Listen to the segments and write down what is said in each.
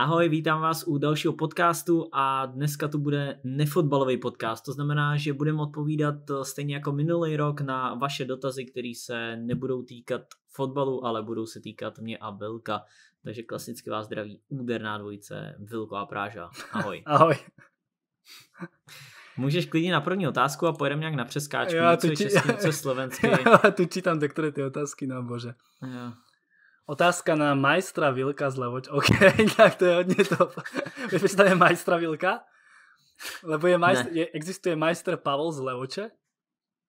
Ahoj, vítám vás u dalšího podcastu a dneska to bude nefotbalový podcast. To znamená, že budeme odpovídat eh, stejně jako minulý rok na vaše dotazy, které se nebudou týkat fotbalu, ale budou se týkat mě a Vilka. Takže klasicky vás zdraví úderná dvojice Vilko a Práža. Ahoj. Ahoj. Můžeš klidně na první otázku a pojedeme nějak na přeskáčku, já, co je český, co je slovenský. Já, tu čítám některé ty otázky, no bože. Jo. Otázka na majstra Vilka z Levoť. OK, tak to je hodně top. Víš, tady je majstra Vilka? Lebo je majstr, je, existuje majster Pavel z Levoče.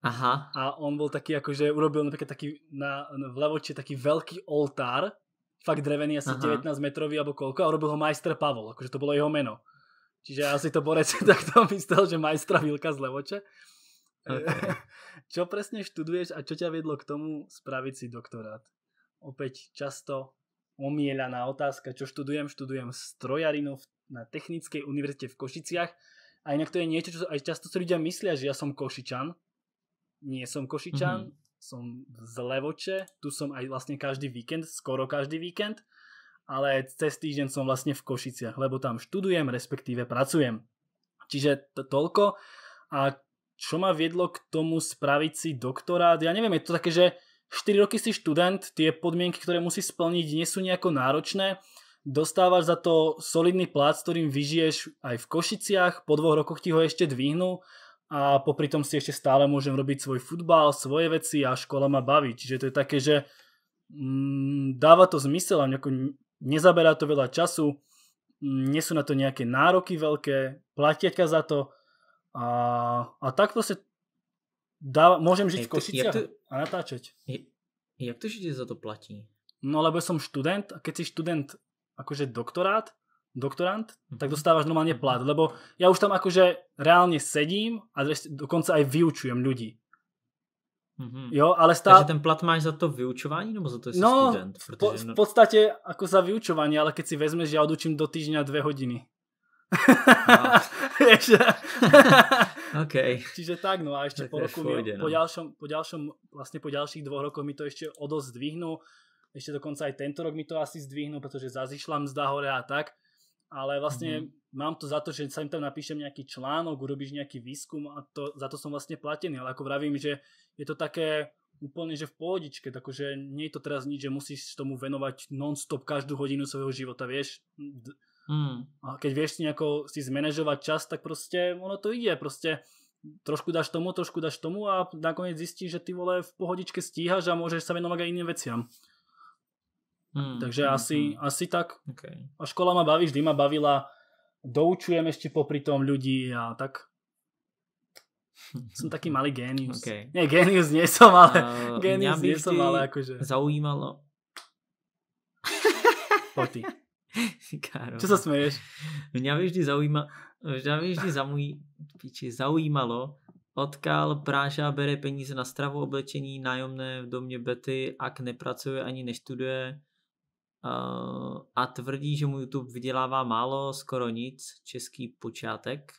Aha. A on byl taky, jakože urobil například taky na, v Levoči taký velký oltár, fakt drevený asi Aha. 19 metrový alebo kolko a urobil ho majster Pavel, jakože to bylo jeho jméno. Čiže asi to Borec to myslel, že majstra Vilka z Levoče. Okay. čo studuješ študuješ a čo tě vedlo k tomu spravit si doktorát? opäť často omielaná otázka, čo študujem. Študujem strojarinu na Technickej univerzite v Košiciach. A inak to je niečo, čo aj často si ľudia myslia, že ja som Košičan. Nie som Košičan, mm-hmm. som z Levoče, tu som aj vlastne každý víkend, skoro každý víkend, ale cez týždeň som vlastne v Košiciach, lebo tam študujem, respektíve pracujem. Čiže to, toľko. A čo ma viedlo k tomu spraviť si doktorát? Ja neviem, je to také, že 4 roky si študent, tie podmienky, ktoré musí splniť, nie sú nejako náročné. Dostávaš za to solidný plát, s ktorým vyžiješ aj v Košiciach, po dvoch rokoch ti ho ešte dvihnú a popri tom si ešte stále môžem robiť svoj futbal, svoje veci a škola ma baví. Čiže to je také, že mm, dáva to zmysel a jako nezaberá to veľa času, nie sú na to nejaké nároky veľké, platia ťa za to a, a tak proste Dá, môžem žiť v Košiciach to, a natáčať. Je, jak to, že ti za to platí? No lebo som študent a keď si študent akože doktorát, doktorant, mm-hmm. tak mhm. dostávaš normálne mhm. plat, lebo ja už tam akože reálne sedím a dokonce aj vyučujem ľudí. Mm-hmm. Jo, ale stále... Takže ten plat máš za to vyučování nebo za to, jestli no, student? Protože... Po, v no- podstatě jako za vyučování, ale keď si vezmeš, že ja odučím do týždňa dve hodiny. Okay. Čiže tak, no a ešte tak po roku, fôjde, no. po, ďalšom, po ďalšom, vlastne po ďalších dvoch rokoch mi to ešte o dosť zdvihnú, ešte dokonca aj tento rok mi to asi zdvihnú, pretože zazišla mzda hore a tak, ale vlastne mm-hmm. mám to za to, že sa im tam napíšem nejaký článok, urobíš nejaký výskum a to, za to som vlastne platený, ale ako vravím, že je to také úplne, že v pohodičke, takže nie je to teraz nič, že musíš tomu venovať non-stop každú hodinu svojho života, vieš, D- Hmm. A keď vieš si nejako si zmanéžovať čas, tak prostě ono to ide, prostě trošku dáš tomu, trošku dáš tomu a nakoniec zistíš, že ty vole v pohodičke stíhaš a môžeš sa venovať aj iným veciam. Hmm, Takže hmm, asi, hmm. asi tak. Okay. A škola ma baví, vždy ma bavila. Doučujem ještě popri tom ľudí a tak. Jsem taký malý genius. Okay. Ne, genius nie ale uh, genius nejsem, ale akože... Zaujímalo. Poď Káro. Co se smeješ? Mě by vždy, zaujíma, mě by vždy zaují, píči, zaujímalo, odkal práša bere peníze na stravu, oblečení, nájomné v domě Betty, ak nepracuje ani neštuduje uh, a tvrdí, že mu YouTube vydělává málo, skoro nic, český počátek.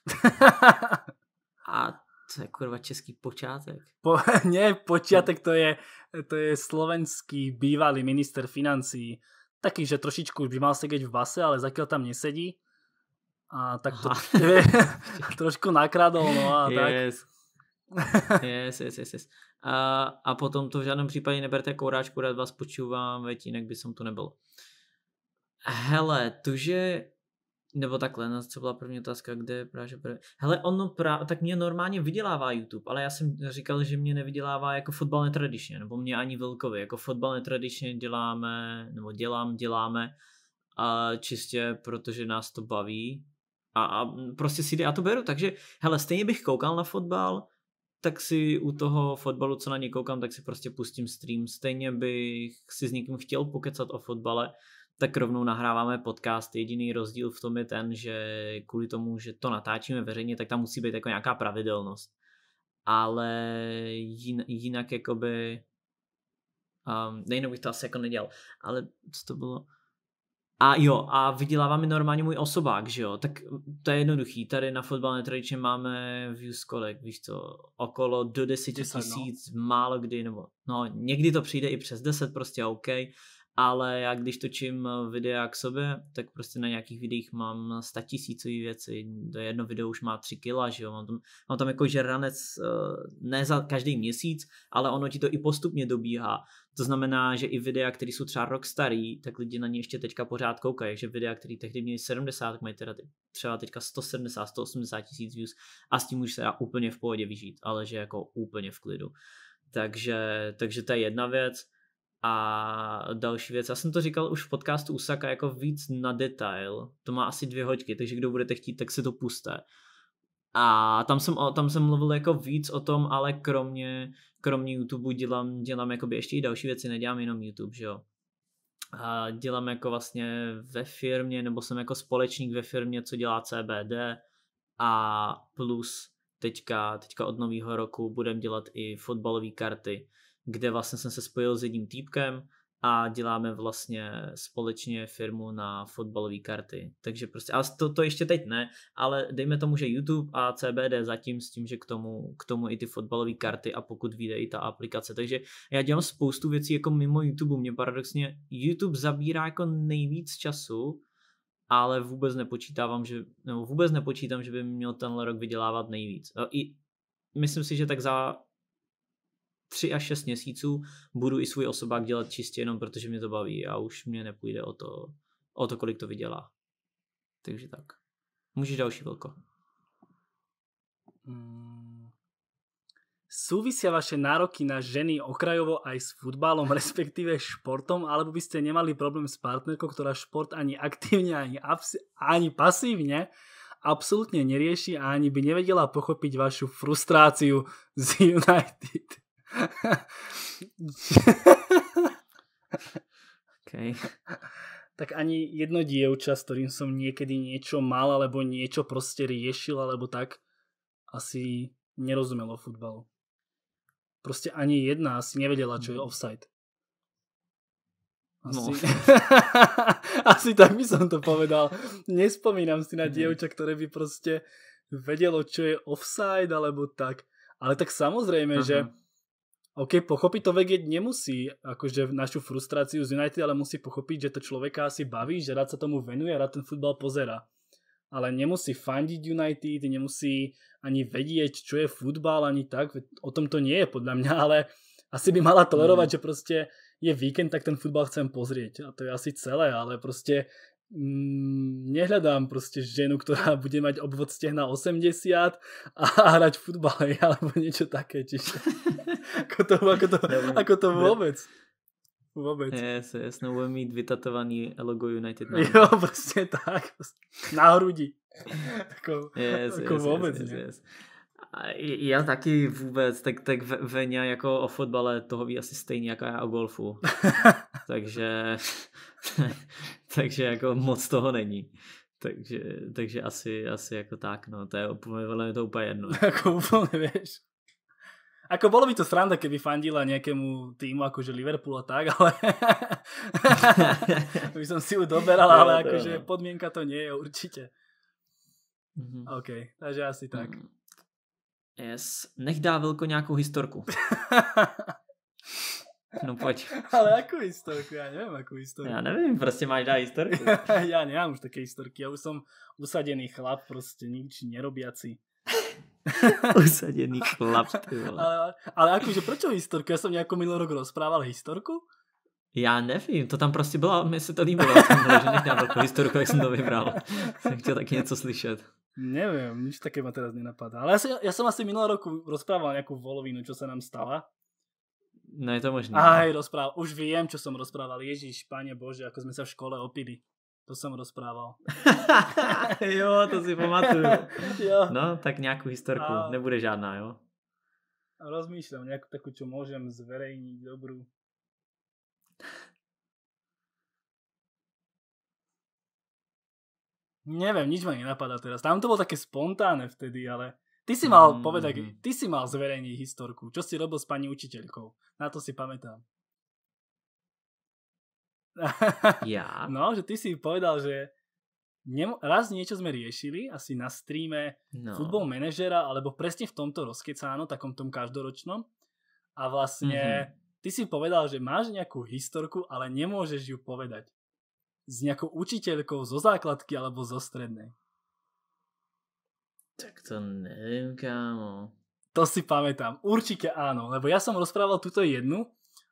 a co je kurva český počátek? Po, ne, počátek to je, to je slovenský bývalý minister financí taký, že trošičku už by mal sedieť v base, ale zatiaľ tam nesedí. A tak to je, trošku nakradol, no a yes. tak. yes, yes, yes, yes. A, a potom to v žádném případě neberte kouráčku, jako rád vás počívám, veď jinak by som to nebyl. Hele, tuže nebo takhle, no, co byla první otázka, kde je práže Hele, ono pra... tak mě normálně vydělává YouTube, ale já jsem říkal, že mě nevydělává jako fotbal netradičně, nebo mě ani velkově, jako fotbal netradičně děláme, nebo dělám, děláme, a čistě protože nás to baví a, a prostě si jde a to beru, takže hele, stejně bych koukal na fotbal, tak si u toho fotbalu, co na ně koukám, tak si prostě pustím stream, stejně bych si s někým chtěl pokecat o fotbale, tak rovnou nahráváme podcast. Jediný rozdíl v tom je ten, že kvůli tomu, že to natáčíme veřejně, tak tam musí být jako nějaká pravidelnost. Ale jin, jinak jakoby... Um, nejenom bych to asi jako nedělal, ale co to bylo? A jo, a vydělává mi normálně můj osobák, že jo, tak to je jednoduchý, tady na fotbal netradičně máme views kolik, víš co, okolo do 10 no. tisíc, no. málo kdy, nebo no někdy to přijde i přes 10 prostě OK, ale já když točím eh, videa k sobě, tak prostě na nějakých videích mám statisícový věci, to jedno video už má 3 kila, že jo, mám tam, mám tam jako žranec eh, ne za každý měsíc, ale ono ti to i postupně dobíhá, to znamená, že i videa, které jsou třeba rok starý, tak lidi na ně ještě teďka pořád koukají, že videa, které tehdy měly 70, tak mají teda třeba teďka 170, 180 tisíc views a s tím už se dá úplně v pohodě vyžít, ale že jako úplně v klidu. Takže, takže to je jedna věc. A další věc, já jsem to říkal už v podcastu Usaka jako víc na detail, to má asi dvě hoďky, takže kdo budete chtít, tak si to puste. A tam jsem, tam jsem mluvil jako víc o tom, ale kromě, kromě YouTube dělám, dělám ještě i další věci, nedělám jenom YouTube, že jo. A dělám jako vlastně ve firmě, nebo jsem jako společník ve firmě, co dělá CBD a plus teďka, teďka od nového roku budem dělat i fotbalové karty, kde vlastně jsem se spojil s jedním týpkem a děláme vlastně společně firmu na fotbalové karty. Takže prostě, ale to, to ještě teď ne, ale dejme tomu, že YouTube a CBD zatím s tím, že k tomu, k tomu i ty fotbalové karty a pokud vyjde i ta aplikace. Takže já dělám spoustu věcí jako mimo YouTube. Mě paradoxně YouTube zabírá jako nejvíc času, ale vůbec nepočítávám, že, nebo vůbec nepočítám, že by měl tenhle rok vydělávat nejvíc. I, myslím si, že tak za 3 až 6 měsíců budu i svůj osobák dělat čistě jenom protože mě to baví a už mě nepůjde o to, o to kolik to vydělá. Takže tak. Můžeš další velko. Hmm. Súvisia vaše nároky na ženy okrajovo aj s futbalom, respektíve športom, alebo by ste nemali problém s partnerkou, ktorá šport ani aktívne, ani, abs- ani pasívne absolútne nerieši a ani by nevedela pochopiť vašu frustráciu z United okay. Tak ani jedno dievča, s ktorým som niekedy niečo mal, alebo niečo proste riešil, alebo tak, asi nerozumelo futbalu. Proste ani jedna asi nevedela, čo je no. offside. No. Asi, no. asi tak by som to povedal. Nespomínam si na mhm. dievča, ktoré by proste vedelo, čo je offside, alebo tak. Ale tak samozrejme, uh-huh. že OK, pochopiť to vegeť nemusí, akože našu frustráciu z United, ale musí pochopiť, že to človeka asi baví, že rád sa tomu venuje, rád ten futbal pozera. Ale nemusí fandiť United, nemusí ani vedieť, čo je futbal, ani tak, o tom to nie je podľa mňa, ale asi by mala tolerovať, mm. že proste je víkend, tak ten futbal chcem pozrieť. A to je asi celé, ale proste Mm, nehľadám prostě ženu, která bude mať obvod na 80 a hrať futbal alebo niečo také, čiže ako to, ako to, ako to vôbec. Vůbec. Yes, yes, no budem mít vytatovaný logo United. Na Jo, prostě tak. Na hrudi. Ako, yes, ako yes, vůbec. Yes, yes, yes. Já taky vůbec, tak, tak Veňa jako o fotbale toho ví asi stejně jako já o golfu. Takže takže jako moc toho není. Takže, takže asi, asi jako tak, no, to je úplně, je to úplně jedno. Jako úplně, víš. Ako bolo by to sranda, keby fandila nejakému týmu, akože Liverpool a tak, ale by som si ju doberal, no, ale akože podmienka to nie je určite. Mm-hmm. OK, takže asi tak. Mm. Yes. Nech dá veľko nějakou historku. No pojď. Ale jakou historku? Já nevím, jakou historku. Já nevím, prostě máš dát historku. já nemám už také historky, já už jsem usaděný chlap, prostě nič nerobiaci. Usaděný chlap, ty vole. Ale, ale akože proč historku? Já jsem nějakou minulý rok rozprával historku? Já nevím, to tam prostě bylo, mně se to líbilo, že nech velkou historku, jak jsem to vybral. Jsem chtěl taky něco slyšet. Nevím, nič také ma teraz nenapadá. Ale já, jsem, já jsem asi minulý rok rozprával nějakou volovinu, co se nám stala. No je to možné. No. Aj, rozprával. Už viem, čo som rozprával. Ježiš, pane Bože, ako sme sa v škole opili. To som rozprával. jo, to si pamatuju. jo. No, tak nějakou historku. A... Nebude žádná, jo? Rozmýšľam nejakú takú, čo môžem zverejniť dobrú. Neviem, nič ma nenapadá teraz. Tam to bolo také spontánne vtedy, ale ty si mal, mm. povedať, ty si mal zverejniť historku. Čo si robil s pani učiteľkou? Na to si pamätám. Ja? no, že ty si povedal, že nemo- raz niečo sme riešili, asi na streame no. futbol manažera, alebo presne v tomto rozkecáno, takom tom každoročnom. A vlastne mm-hmm. ty si povedal, že máš nejakú historku, ale nemôžeš ju povedať. S nejakou učiteľkou zo základky alebo zo strednej. Tak to nevím, kámo. To si pamätám. Určite áno, lebo ja som rozprával túto jednu,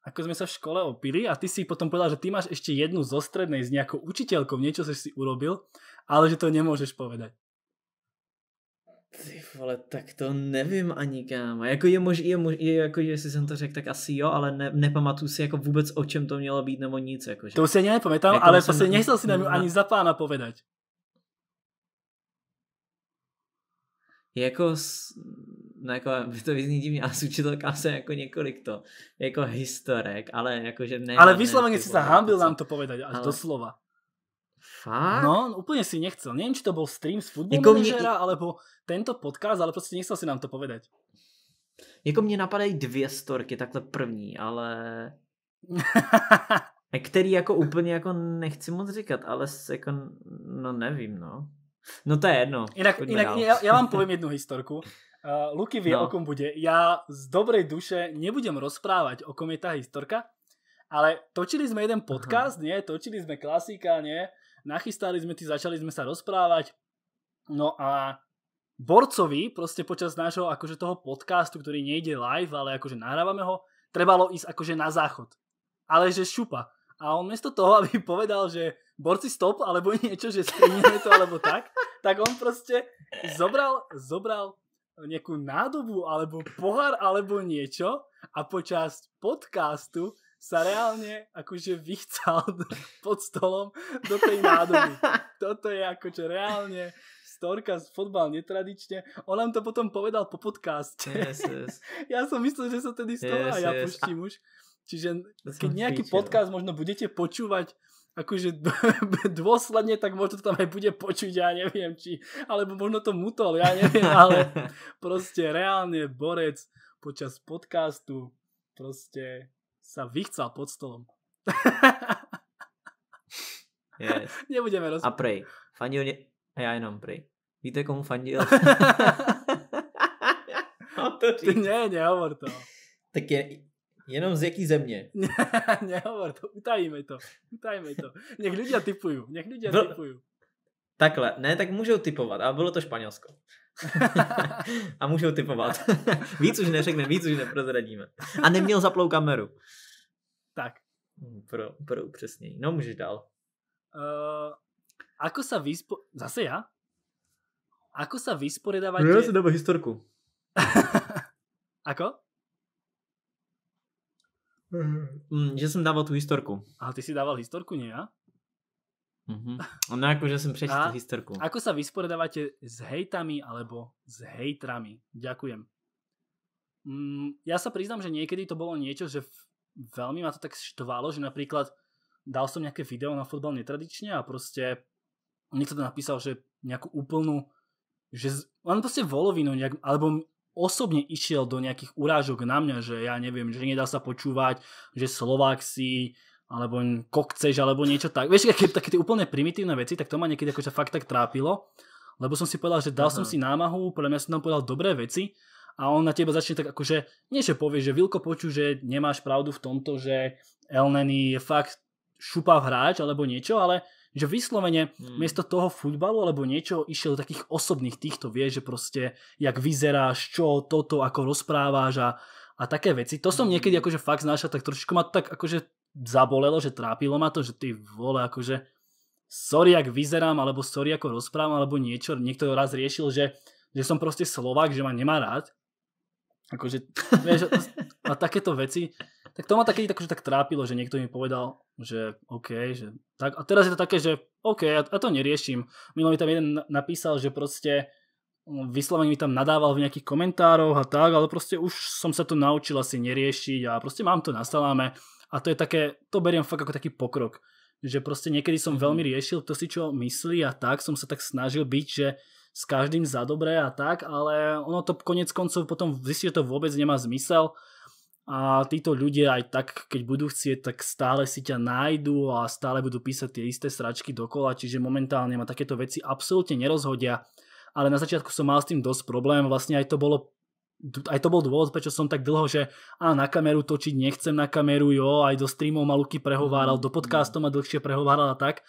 ako sme sa v škole opili a ty si potom povedal, že ty máš ešte jednu zo strednej s nejakou učiteľkou, niečo si si urobil, ale že to nemôžeš povedať. Ty vole, tak to nevím ani kámo. Jako je mož, je mož, je jako, jestli jsem to řekl, tak asi jo, ale ne, nepamatuju si jako vůbec o čem to mělo být nebo nic. Jakože. To si ani nepamětám, jako ale jsem... prostě nechcel si nám ani za pána povedať. je jako, no jako by to vyzní divně, ale učitelka jsem jako několik to, jako historek, ale jakože ne. Ale vyslovene si sa hambil nám to povedať, ale... doslova. Fakt? No, úplně si nechcel. Nevím, či to byl stream z Football jako mě... mě... alebo tento podcast, ale prostě nechcel si nám to povedať. Jako mě napadají dvě storky, takhle první, ale... který jako úplně jako nechci moc říkat, ale jako, no nevím, no. No to je jedno. Jinak, jinak dál. já, já vám povím jednu historku. Uh, Luky vie, no. o kom bude. Ja z dobrej duše nebudem rozprávať, o kom je tá historka, ale točili sme jeden podcast, Aha. nie? Točili sme klasika, nie? Nachystali sme ty, začali sme sa rozprávať. No a Borcovi proste počas nášho akože toho podcastu, ktorý nejde live, ale akože nahrávame ho, trebalo ísť akože na záchod. Ale že šupa. A on miesto toho, aby povedal, že borci stop, alebo niečo, že splnili to, alebo tak, tak on prostě zobral, zobral nejakú nádobu, alebo pohár, alebo niečo a počas podcastu sa reálne akože vychcal pod stolom do tej nádoby. Toto je akože reálne storka z fotbal netradične. On nám to potom povedal po podcaste. Yes, yes. ja som myslel, že sa tedy z toho yes, a ja yes. už. Čiže keď nejaký podcast možno budete počúvať akože dôsledne, tak možno to tam aj bude počuť, ja neviem, či, alebo možno to mutol, ja neviem, ale proste reálne Borec počas podcastu proste sa vychcal pod stolom. Yes. Nebudeme rozprávať. A prej, fandil ne... A já jenom prej. Víte, komu fandil? to ne, nehovor to. Tak je, Jenom z jaký země? Nehovor to, utajíme to, utajíme to. Nech lidi typuju, nech lidi Byl... typuju. Takhle, ne, tak můžou typovat, ale bylo to Španělsko. a můžou typovat. víc už neřekne, víc už neprozradíme. A neměl zaplou kameru. Tak. Hm, pro, pro upřesnění. No, můžeš dál. Uh, ako sa vyspo... Zase já? Ako sa vysporiadávate... No, ja si historku. Ako? Mm-hmm. Mm, že jsem dával tu historku. A ty si dával historku, ne? ja? Mm-hmm. No akože som prečítal historku. Ako sa vysporiadávate s hejtami alebo s hejtrami? Ďakujem. Mm, Já sa přiznám, že niekedy to bolo niečo, že veľmi ma to tak štvalo, že napríklad dal som nějaké video na fotbal netradičně a prostě niekto to napísal, že nějakou úplnou že len proste volovinu, nejak, alebo osobne išiel do nejakých urážok na mňa, že ja neviem, že nedá sa počúvať, že Slovák si, alebo kokceš, alebo niečo tak. Vieš, aké také tie úplne primitívne veci, tak to ma niekedy akože fakt tak trápilo, lebo som si povedal, že dal Aha. som si námahu, pre mňa som tam povedal dobré veci a on na teba začne tak akože, nie že povie, že Vilko poču, že nemáš pravdu v tomto, že Elneny je fakt šupav hráč alebo niečo, ale že vyslovene hmm. miesto toho futbalu alebo niečo išiel do takých osobných týchto, vie, že proste jak vyzeráš, čo, toto, ako rozpráváš a, a také veci. To som hmm. niekedy akože fakt znášal, tak trošičku ma tak akože zabolelo, že trápilo ma to, že ty vole akože sorry, ak vyzerám, alebo sorry, ako rozprávam, alebo niečo. Niekto raz riešil, že, že som proste Slovak, že ma nemá rád. Akože, vieš, a takéto veci, tak to ma tak, akože tak trápilo, že niekto mi povedal, že OK, že tak, a teraz je to také, že OK, ja, ja to neriešim. mi tam jeden napísal, že proste mm, vyslovene mi tam nadával v nejakých komentároch a tak, ale proste už som sa to naučil asi neriešiť a proste mám to na saláme a to je také, to beriem fakt ako taký pokrok, že proste niekedy som mhm. veľmi riešil to si čo myslí a tak som sa tak snažil byť, že s každým za dobré a tak, ale ono to konec koncov potom zistí, že to vôbec nemá zmysel a títo ľudia aj tak, keď budú chcieť, tak stále si ťa nájdu a stále budú písať tie isté sračky dokola, čiže momentálne ma takéto veci absolútne nerozhodia, ale na začiatku som mal s tým dosť problém, vlastne aj to bolo aj to bol dôvod, prečo som tak dlho, že a na kameru točiť nechcem na kameru, jo, aj do streamov ma Luky prehováral, do podcastov ma dlhšie prehováral a tak,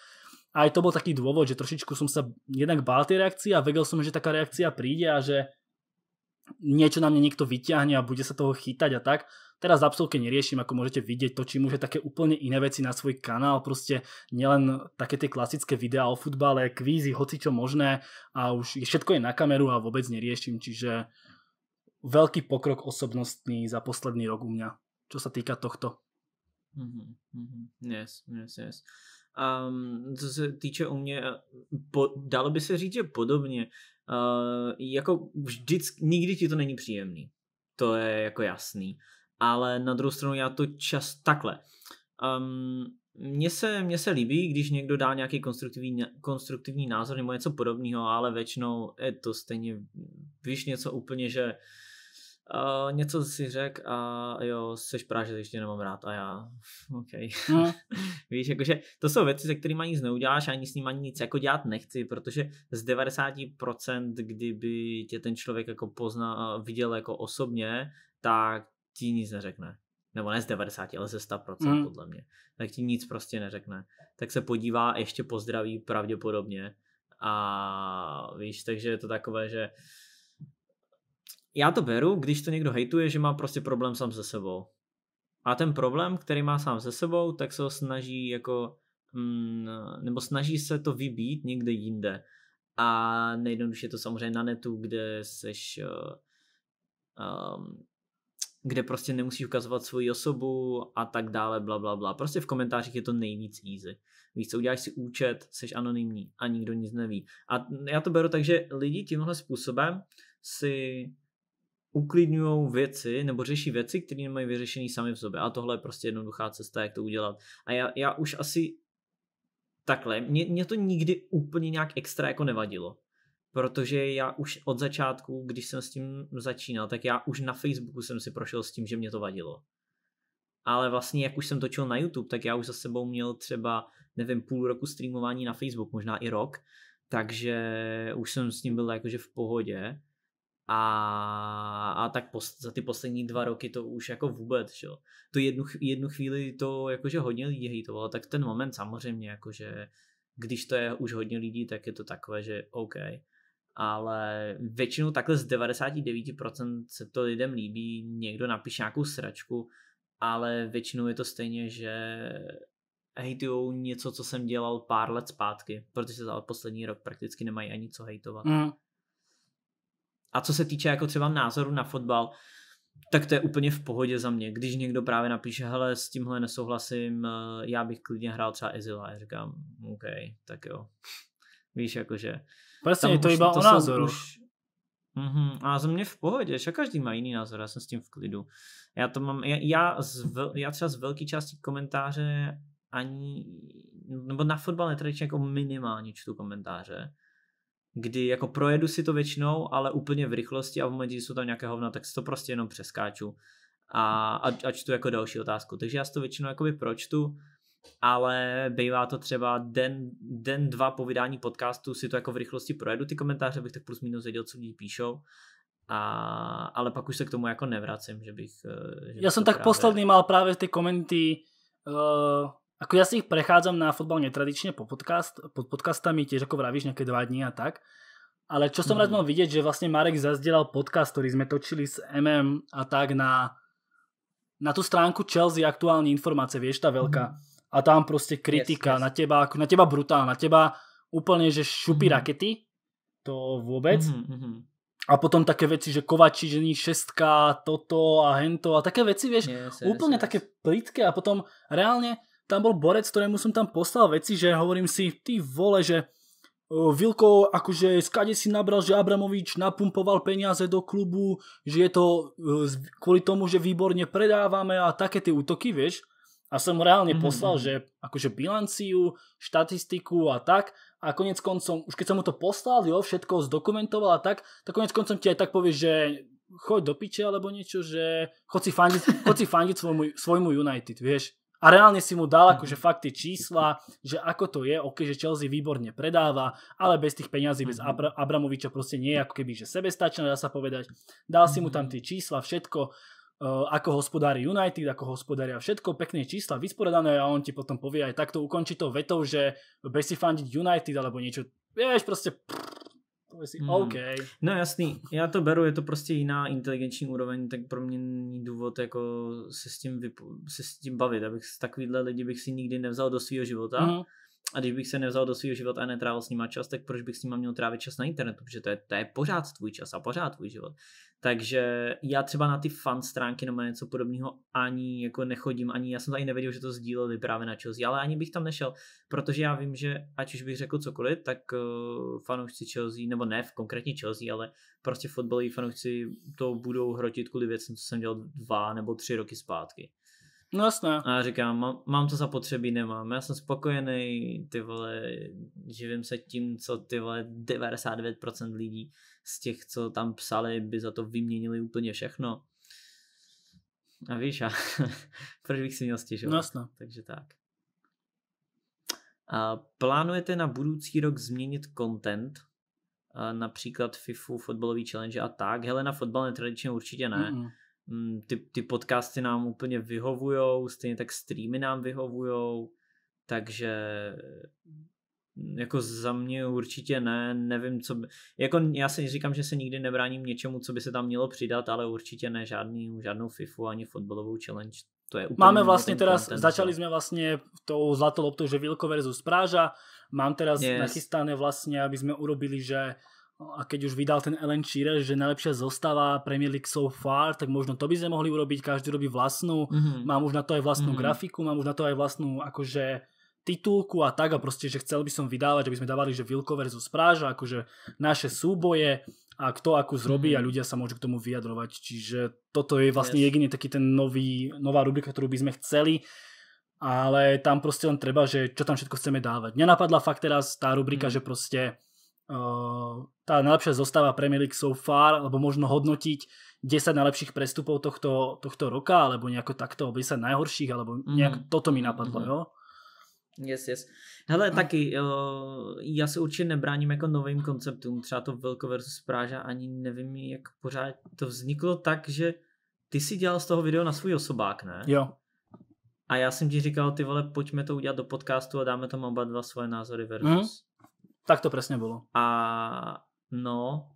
a aj to bol taký dôvod, že trošičku som sa jednak bál tej reakcie a vedel som, že taká reakcia príde a že niečo na mne niekto vyťahne a bude sa toho chytať a tak. Teraz absolútne neriešim, ako môžete vidieť, točím už také úplne iné veci na svoj kanál, proste nielen také tie klasické videá o futbale, kvízy, hoci čo možné a už všetko je na kameru a vôbec neriešim, čiže veľký pokrok osobnostný za posledný rok u mňa, čo sa týka tohto. Mm-hmm. Yes, yes, yes. Um, co se týče u mě, po, dalo by se říct, že podobně. Uh, jako vždycky, nikdy ti to není příjemný. To je jako jasný. Ale na druhou stranu já to čas takhle. Um, mně se, mně se líbí, když někdo dá nějaký konstruktivní, konstruktivní názor nebo něco podobného, ale většinou je to stejně, víš, něco úplně, že Uh, něco si řek a jo, seš práže, ještě nemám rád a já, OK. No. Víš, jakože to jsou věci, se kterými nic neuděláš, ani s ním ani nic jako dělat nechci, protože z 90% kdyby tě ten člověk jako pozna, viděl jako osobně, tak ti nic neřekne. Nebo ne z 90, ale ze 100% mm. podle mě. Tak ti nic prostě neřekne. Tak se podívá, ještě pozdraví pravděpodobně a víš, takže je to takové, že já to beru, když to někdo hejtuje, že má prostě problém sám se sebou. A ten problém, který má sám se sebou, tak se ho snaží jako, mm, nebo snaží se to vybít někde jinde. A nejjednoduše je to samozřejmě na netu, kde seš, uh, um, kde prostě nemusíš ukazovat svoji osobu a tak dále, bla, bla, bla. Prostě v komentářích je to nejvíc easy. Víš co, uděláš si účet, jsi anonymní a nikdo nic neví. A já to beru tak, že lidi tímhle způsobem si uklidňují věci nebo řeší věci, které nemají vyřešený sami v sobě. A tohle je prostě jednoduchá cesta, jak to udělat. A já, já už asi takhle, mě, mě to nikdy úplně nějak extra jako nevadilo. Protože já už od začátku, když jsem s tím začínal, tak já už na Facebooku jsem si prošel s tím, že mě to vadilo. Ale vlastně, jak už jsem točil na YouTube, tak já už za sebou měl třeba, nevím, půl roku streamování na Facebook, možná i rok, takže už jsem s ním byl jakože v pohodě a, a tak post, za ty poslední dva roky to už jako vůbec, že jo. To jednu, jednu chvíli to jakože hodně lidí hejtovalo, tak ten moment samozřejmě jakože, když to je už hodně lidí, tak je to takové, že OK. Ale většinou takhle z 99% se to lidem líbí, někdo napíše nějakou sračku, ale většinou je to stejně, že hejtujou něco, co jsem dělal pár let zpátky, protože za poslední rok prakticky nemají ani co hejtovat. Mm. A co se týče jako třeba názoru na fotbal, tak to je úplně v pohodě za mě. Když někdo právě napíše, hele, s tímhle nesouhlasím, eh, já bych klidně hrál třeba Ezila. Já říkám, OK, tak jo. Víš, jakože... Prostě je to iba to o názoru. Už... Mm-hmm. A za mě v pohodě, že každý má jiný názor, já jsem s tím v klidu. Já to mám, já, já, z vel, já třeba z velké části komentáře ani, nebo na fotbal netradičně jako minimálně čtu komentáře kdy jako projedu si to většinou, ale úplně v rychlosti a v momentě, kdy jsou tam nějaké hovna, tak si to prostě jenom přeskáču a, a, a čtu jako další otázku. Takže já si to většinou jakoby pročtu, ale bývá to třeba den, den dva po vydání podcastu si to jako v rychlosti projedu ty komentáře, abych tak plus minus věděl, co lidi píšou. A, ale pak už se k tomu jako nevracím, že bych... Eh, že Já jsem tak právě... posledný mal právě ty komenty uh, Ako ja si ich prechádzam na fotbal netradične po podcast, pod podcastami, tiež ako vravíš, nejaké dva dní a tak. Ale čo som mm. rád mhm. mal vidieť, že vlastne Marek zazdielal podcast, ktorý sme točili s MM a tak na, na tú stránku Chelsea aktuálne informácie, vieš, tá veľká. Mm. A tam proste kritika yes, yes. na teba, na teba brutál, na teba úplne, že šupy mm. rakety, to vôbec. Mm, mm, a potom také veci, že že není šestka, toto a hento a také veci, vieš, yes, úplne yes, také plitké a potom reálne tam bol borec, ktorému som tam poslal veci, že hovorím si, ty vole, že e, Vilko, akože skade si nabral, že Abramovič napumpoval peniaze do klubu, že je to e, kvôli tomu, že výborne predávame a také ty útoky, vieš. A som reálne mm-hmm. poslal, mhm. že akože bilanciu, štatistiku a tak. A konec koncom, už keď som mu to poslal, jo, všetko zdokumentoval a tak, tak konec koncom ti aj tak povieš, že choď do piče alebo niečo, že chod si fandiť, chod si fandiť svojmu, svojmu United, vieš. A reálne si mu dal akože mhm. fakt tie čísla, že ako to je, ok, že Chelsea výborne predáva, ale bez tých peňazí, bez mhm. Abra- Abramoviča proste nie je ako keby, že sebestačná, dá sa povedať. Dal si mu tam mhm. tie čísla, všetko, uh, ako hospodári United, ako hospodária všetko, pekné čísla, vysporadané a on ti potom povie aj takto ukončí to vetou, že bez si fandiť United alebo niečo, vieš, proste hmm. OK. No jasný, já to beru, je to prostě jiná inteligenční úroveň, tak pro mě není důvod jako se s tím, vypo- se s tím bavit, abych takovýhle lidi bych si nikdy nevzal do svého života. Hmm a když bych se nevzal do svého života a netrávil s nima čas, tak proč bych s nima měl trávit čas na internetu, protože to je, to je pořád tvůj čas a pořád tvůj život. Takže já třeba na ty fan stránky nebo něco podobného ani jako nechodím, ani já jsem tady nevěděl, že to sdíleli právě na Chelsea, ale ani bych tam nešel, protože já vím, že ať už bych řekl cokoliv, tak uh, fanoušci Chelsea, nebo ne v konkrétně Chelsea, ale prostě fotbaloví fanoušci to budou hrotit kvůli věcem, co jsem dělal dva nebo tři roky zpátky. No jasné. A říkám, mám, mám to zapotřebí, nemám. Já jsem spokojený, ty vole, živím se tím, co ty vole 99% lidí z těch, co tam psali, by za to vyměnili úplně všechno. A víš, a proč bych si měl stěžovat? No jasné. Takže tak. A plánujete na budoucí rok změnit content? A například FIFU, fotbalový challenge a tak? Hele, na fotbal netradičně určitě ne. Mm-mm Mm, ty, ty podcasty nám úplně vyhovujou, stejně tak streamy nám vyhovujou, takže mm, jako za mě určitě ne, nevím, co by, jako já si říkám, že se nikdy nebráním něčemu, co by se tam mělo přidat, ale určitě ne žádný, žádnou FIFU ani fotbalovou challenge, to je úplně Máme vlastně teraz, content, začali jsme vlastně tou zlatou loptou, že Vilko versus Práža. Mám teraz yes. nachystané vlastně, aby jsme urobili, že a keď už vydal ten Ellen Shearer, že najlepšia zostáva Premier League so far, tak možno to by sme mohli urobiť, každý robí vlastnú, mm-hmm. mám už na to aj vlastnú mm-hmm. grafiku, mám už na to aj vlastnú akože titulku a tak a proste, že chcel by som vydávať, že by sme dávali, že Vilko zo spráža, akože naše súboje a kto akú zrobí mm-hmm. a ľudia sa môžu k tomu vyjadrovať. Čiže toto je vlastne yes. jediný taký ten nový, nová rubrika, ktorú by sme chceli ale tam proste len treba, že čo tam všetko chceme dávať. Mňa napadla fakt teraz tá rubrika, mm. že proste Eh, tá najlepšia zostáva Premier League so far, alebo možno hodnotiť 10 najlepších prestupov tohto, tohto roka, alebo nejako takto 10 najhorších, alebo nejak mhm. mm. toto mi napadlo, mm. jo? Yes, yes. Hele, taky, uh, já se určitě nebráním jako novým konceptům, třeba to Velko versus Práža, ani nevím, jak pořád to vzniklo tak, že ty si dělal z toho video na svůj osobák, ne? Jo. A já jsem ti říkal, ty vole, pojďme to udělat do podcastu a dáme tam oba dva svoje názory mhm. versus. Mm. Tak to přesně bylo. A no,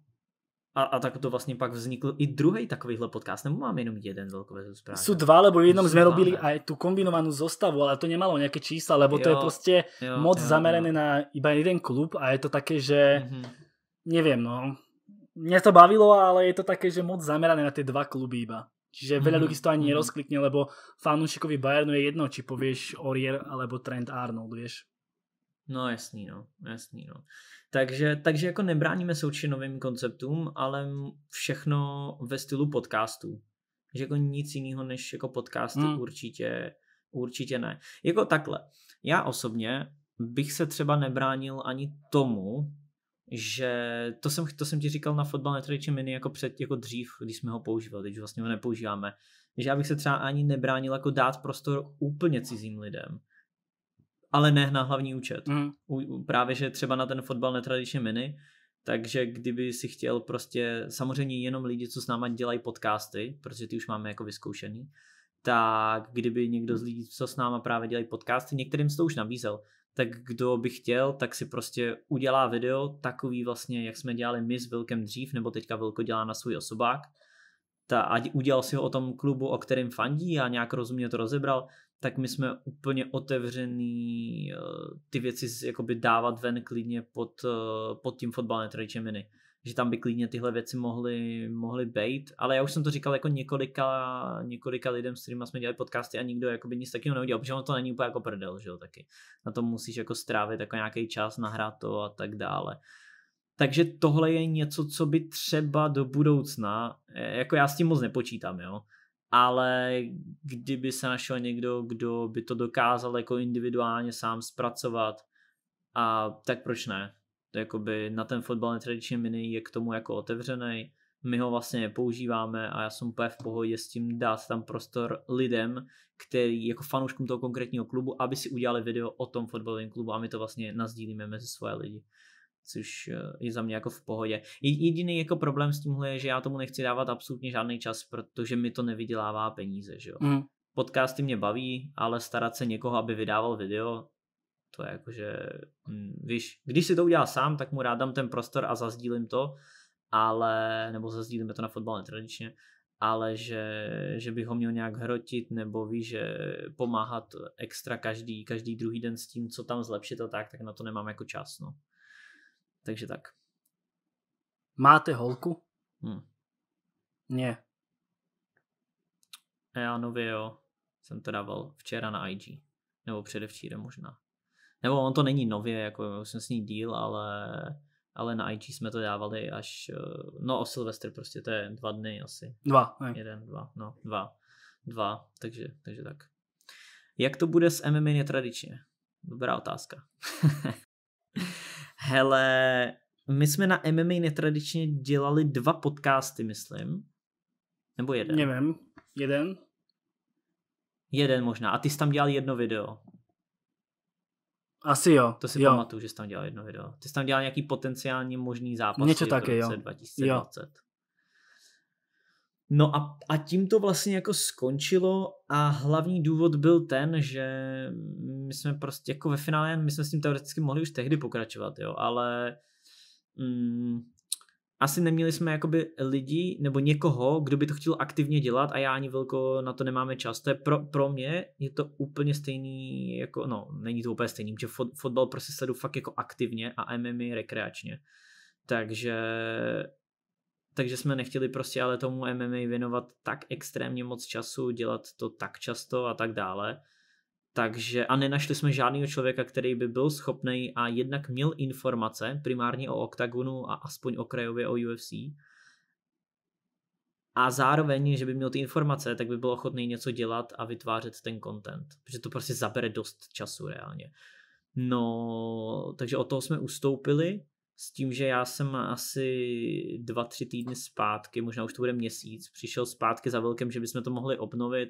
a, a tak to vlastně pak vznikl i druhý takovýhle podcast, nebo máme jenom jeden velkovezú zprávy? Jsou dva, lebo v jednom jsme robili aj tu kombinovanou zostavu, ale to nemalo nějaké čísla, lebo to je prostě jo, moc jo, zamerané jo. na iba jeden klub a je to také, že mm-hmm. nevím, no. mě to bavilo, ale je to také, že moc zamerané na ty dva kluby iba. Čiže veľa mhm, ľudí to ani mhm. nerozklikne, lebo fanúšikovi Bayernu je jedno, či povieš Orier alebo Trent Arnold, vieš. No jasný, no, jasný, no. Takže, takže jako nebráníme určitě novým konceptům, ale všechno ve stylu podcastů. Že jako nic jiného než jako podcasty hmm. určitě, určitě ne. Jako takhle, já osobně bych se třeba nebránil ani tomu, že to jsem, to jsem ti říkal na fotbal netradiční mini jako před, jako dřív, když jsme ho používali, teď vlastně ho nepoužíváme, že já bych se třeba ani nebránil jako dát prostor úplně cizím lidem ale ne na hlavní účet. Mm. U, u, právě, že třeba na ten fotbal netradičně mini, takže kdyby si chtěl prostě, samozřejmě jenom lidi, co s náma dělají podcasty, protože ty už máme jako vyzkoušený, tak kdyby někdo z lidí, co s náma právě dělají podcasty, některým se to už nabízel, tak kdo by chtěl, tak si prostě udělá video takový vlastně, jak jsme dělali my s Vilkem dřív, nebo teďka Vilko dělá na svůj osobák, ta, udělal si ho o tom klubu, o kterém fandí a nějak rozumně to rozebral, tak my jsme úplně otevřený eh, ty věci jakoby dávat ven klidně pod, eh, pod tím fotbalem Mini. Že tam by klidně tyhle věci mohly, mohly být, ale já už jsem to říkal jako několika, několika lidem, s kterými jsme dělali podcasty a nikdo jakoby nic takového neudělal, protože ono to není úplně jako prdel, že jo, taky. Na to musíš jako strávit jako nějaký čas, nahrát to a tak dále. Takže tohle je něco, co by třeba do budoucna, eh, jako já s tím moc nepočítám, jo ale kdyby se našel někdo, kdo by to dokázal jako individuálně sám zpracovat, a tak proč ne? Jakoby na ten fotbal netradičně mini je k tomu jako otevřený, my ho vlastně nepoužíváme a já jsem úplně v pohodě s tím dát tam prostor lidem, který jako fanouškům toho konkrétního klubu, aby si udělali video o tom fotbalovém klubu a my to vlastně nazdílíme mezi svoje lidi což eh, je za mě jako v pohodě. Jediný jako problém s tímhle je, že já tomu nechci dávat absolutně žádný čas, protože mi to nevydělává peníze, že jo. Mm. Podcasty mě baví, ale starat se někoho, aby vydával video, to je jakože, mm, víš, když si to udělá sám, tak mu rád dám ten prostor a zazdílím to, ale, nebo zazdílíme to na fotbal netradičně, ale že, že bych ho měl nějak hrotit nebo ví, že pomáhat extra každý, každý druhý den s tím, co tam zlepšit a tak, tak na to nemám jako čas, no. Takže tak. Máte holku? Hmm. Ne. Já nově jo. Jsem to dával včera na IG. Nebo předevčírem možná. Nebo on to není nově, jako jsem s ní díl, ale, ale na IG jsme to dávali až, eh, no o Silvestr prostě, to je dva dny asi. Dva. Ne. Jeden, dva, no, dva. Dva, takže, takže tak. Jak to bude s MMA netradičně? Dobrá otázka. Hele, my jsme na MMA netradičně dělali dva podcasty, myslím. Nebo jeden? Nevím. Jeden? Jeden možná. A ty jsi tam dělal jedno video. Asi jo. To si jo. pamatuju, že jsi tam dělal jedno video. Ty jsi tam dělal nějaký potenciální možný zápas. Něco také, jo. 2020. Jo. No a, a tím to vlastně jako skončilo a hlavní důvod byl ten, že my jsme prostě jako ve finále, my jsme s tím teoreticky mohli už tehdy pokračovat, jo, ale mm, asi neměli jsme jakoby lidi nebo někoho, kdo by to chtěl aktivně dělat a já ani velko na to nemáme čas. To je pro, pro mě je to úplně stejný, jako, no není to úplně stejný, protože fot, fotbal prostě sledu fakt jako aktivně a MMA rekreačně. Takže takže jsme nechtěli prostě ale tomu MMA věnovat tak extrémně moc času, dělat to tak často a tak dále. Takže a nenašli jsme žádného člověka, který by byl schopný a jednak měl informace primárně o OKTAGONu a aspoň krajově o UFC. A zároveň, že by měl ty informace, tak by byl ochotný něco dělat a vytvářet ten content. Protože to prostě zabere dost času reálně. No, takže od toho jsme ustoupili s tím, že já jsem asi dva, tři týdny zpátky, možná už to bude měsíc, přišel zpátky za velkem, že bychom to mohli obnovit.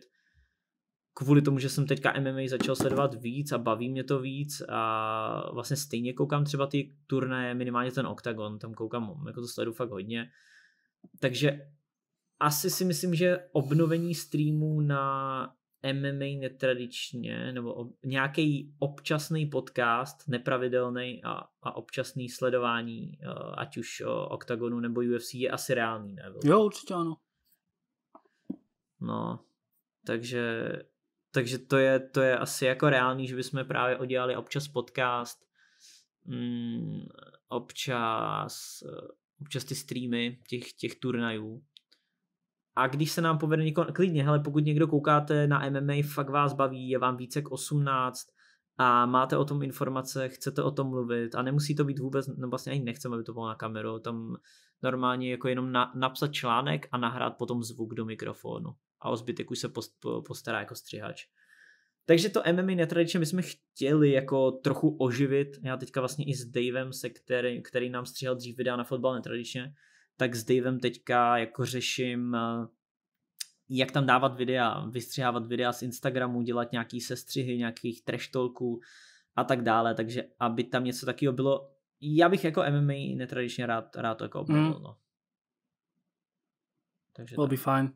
Kvůli tomu, že jsem teďka MMA začal sledovat víc a baví mě to víc a vlastně stejně koukám třeba ty turnaje, minimálně ten Octagon, tam koukám, jako to sleduju fakt hodně. Takže asi si myslím, že obnovení streamů na MMA netradičně, nebo ob, nějaký občasný podcast, nepravidelný a, a občasný sledování, uh, ať už uh, eh, OKTAGONu nebo UFC, je asi reálný, ne? Jo, určitě ano. No, takže, takže to, je, to je asi jako reálný, že bychom právě udělali občas podcast, mm, občas, eh, občas ty streamy těch, těch turnajů a když se nám povede někoho, klidně, hele, pokud někdo koukáte na MMA, fakt vás baví, je vám více k 18 a máte o tom informace, chcete o tom mluvit a nemusí to být vůbec, no vlastně ani nechceme, aby to bylo na kameru, tam normálně jako jenom na, napsat článek a nahrát potom zvuk do mikrofonu a o zbytek už se post, postará jako střihač. Takže to MMA netradičně my jsme chtěli jako trochu oživit. Já teďka vlastně i s Davem, se který, který nám stříhal dřív videa na fotbal netradičně, tak s Davem teďka jako řeším, eh, jak tam dávat videa, vystřihávat videa z Instagramu, dělat nějaký sestřihy, nějakých trash talků a tak dále, takže aby tam něco takového bylo, já bych jako MMA netradičně rád, rád to jako hmm. obnovil, mm. no. Takže tak. be fine.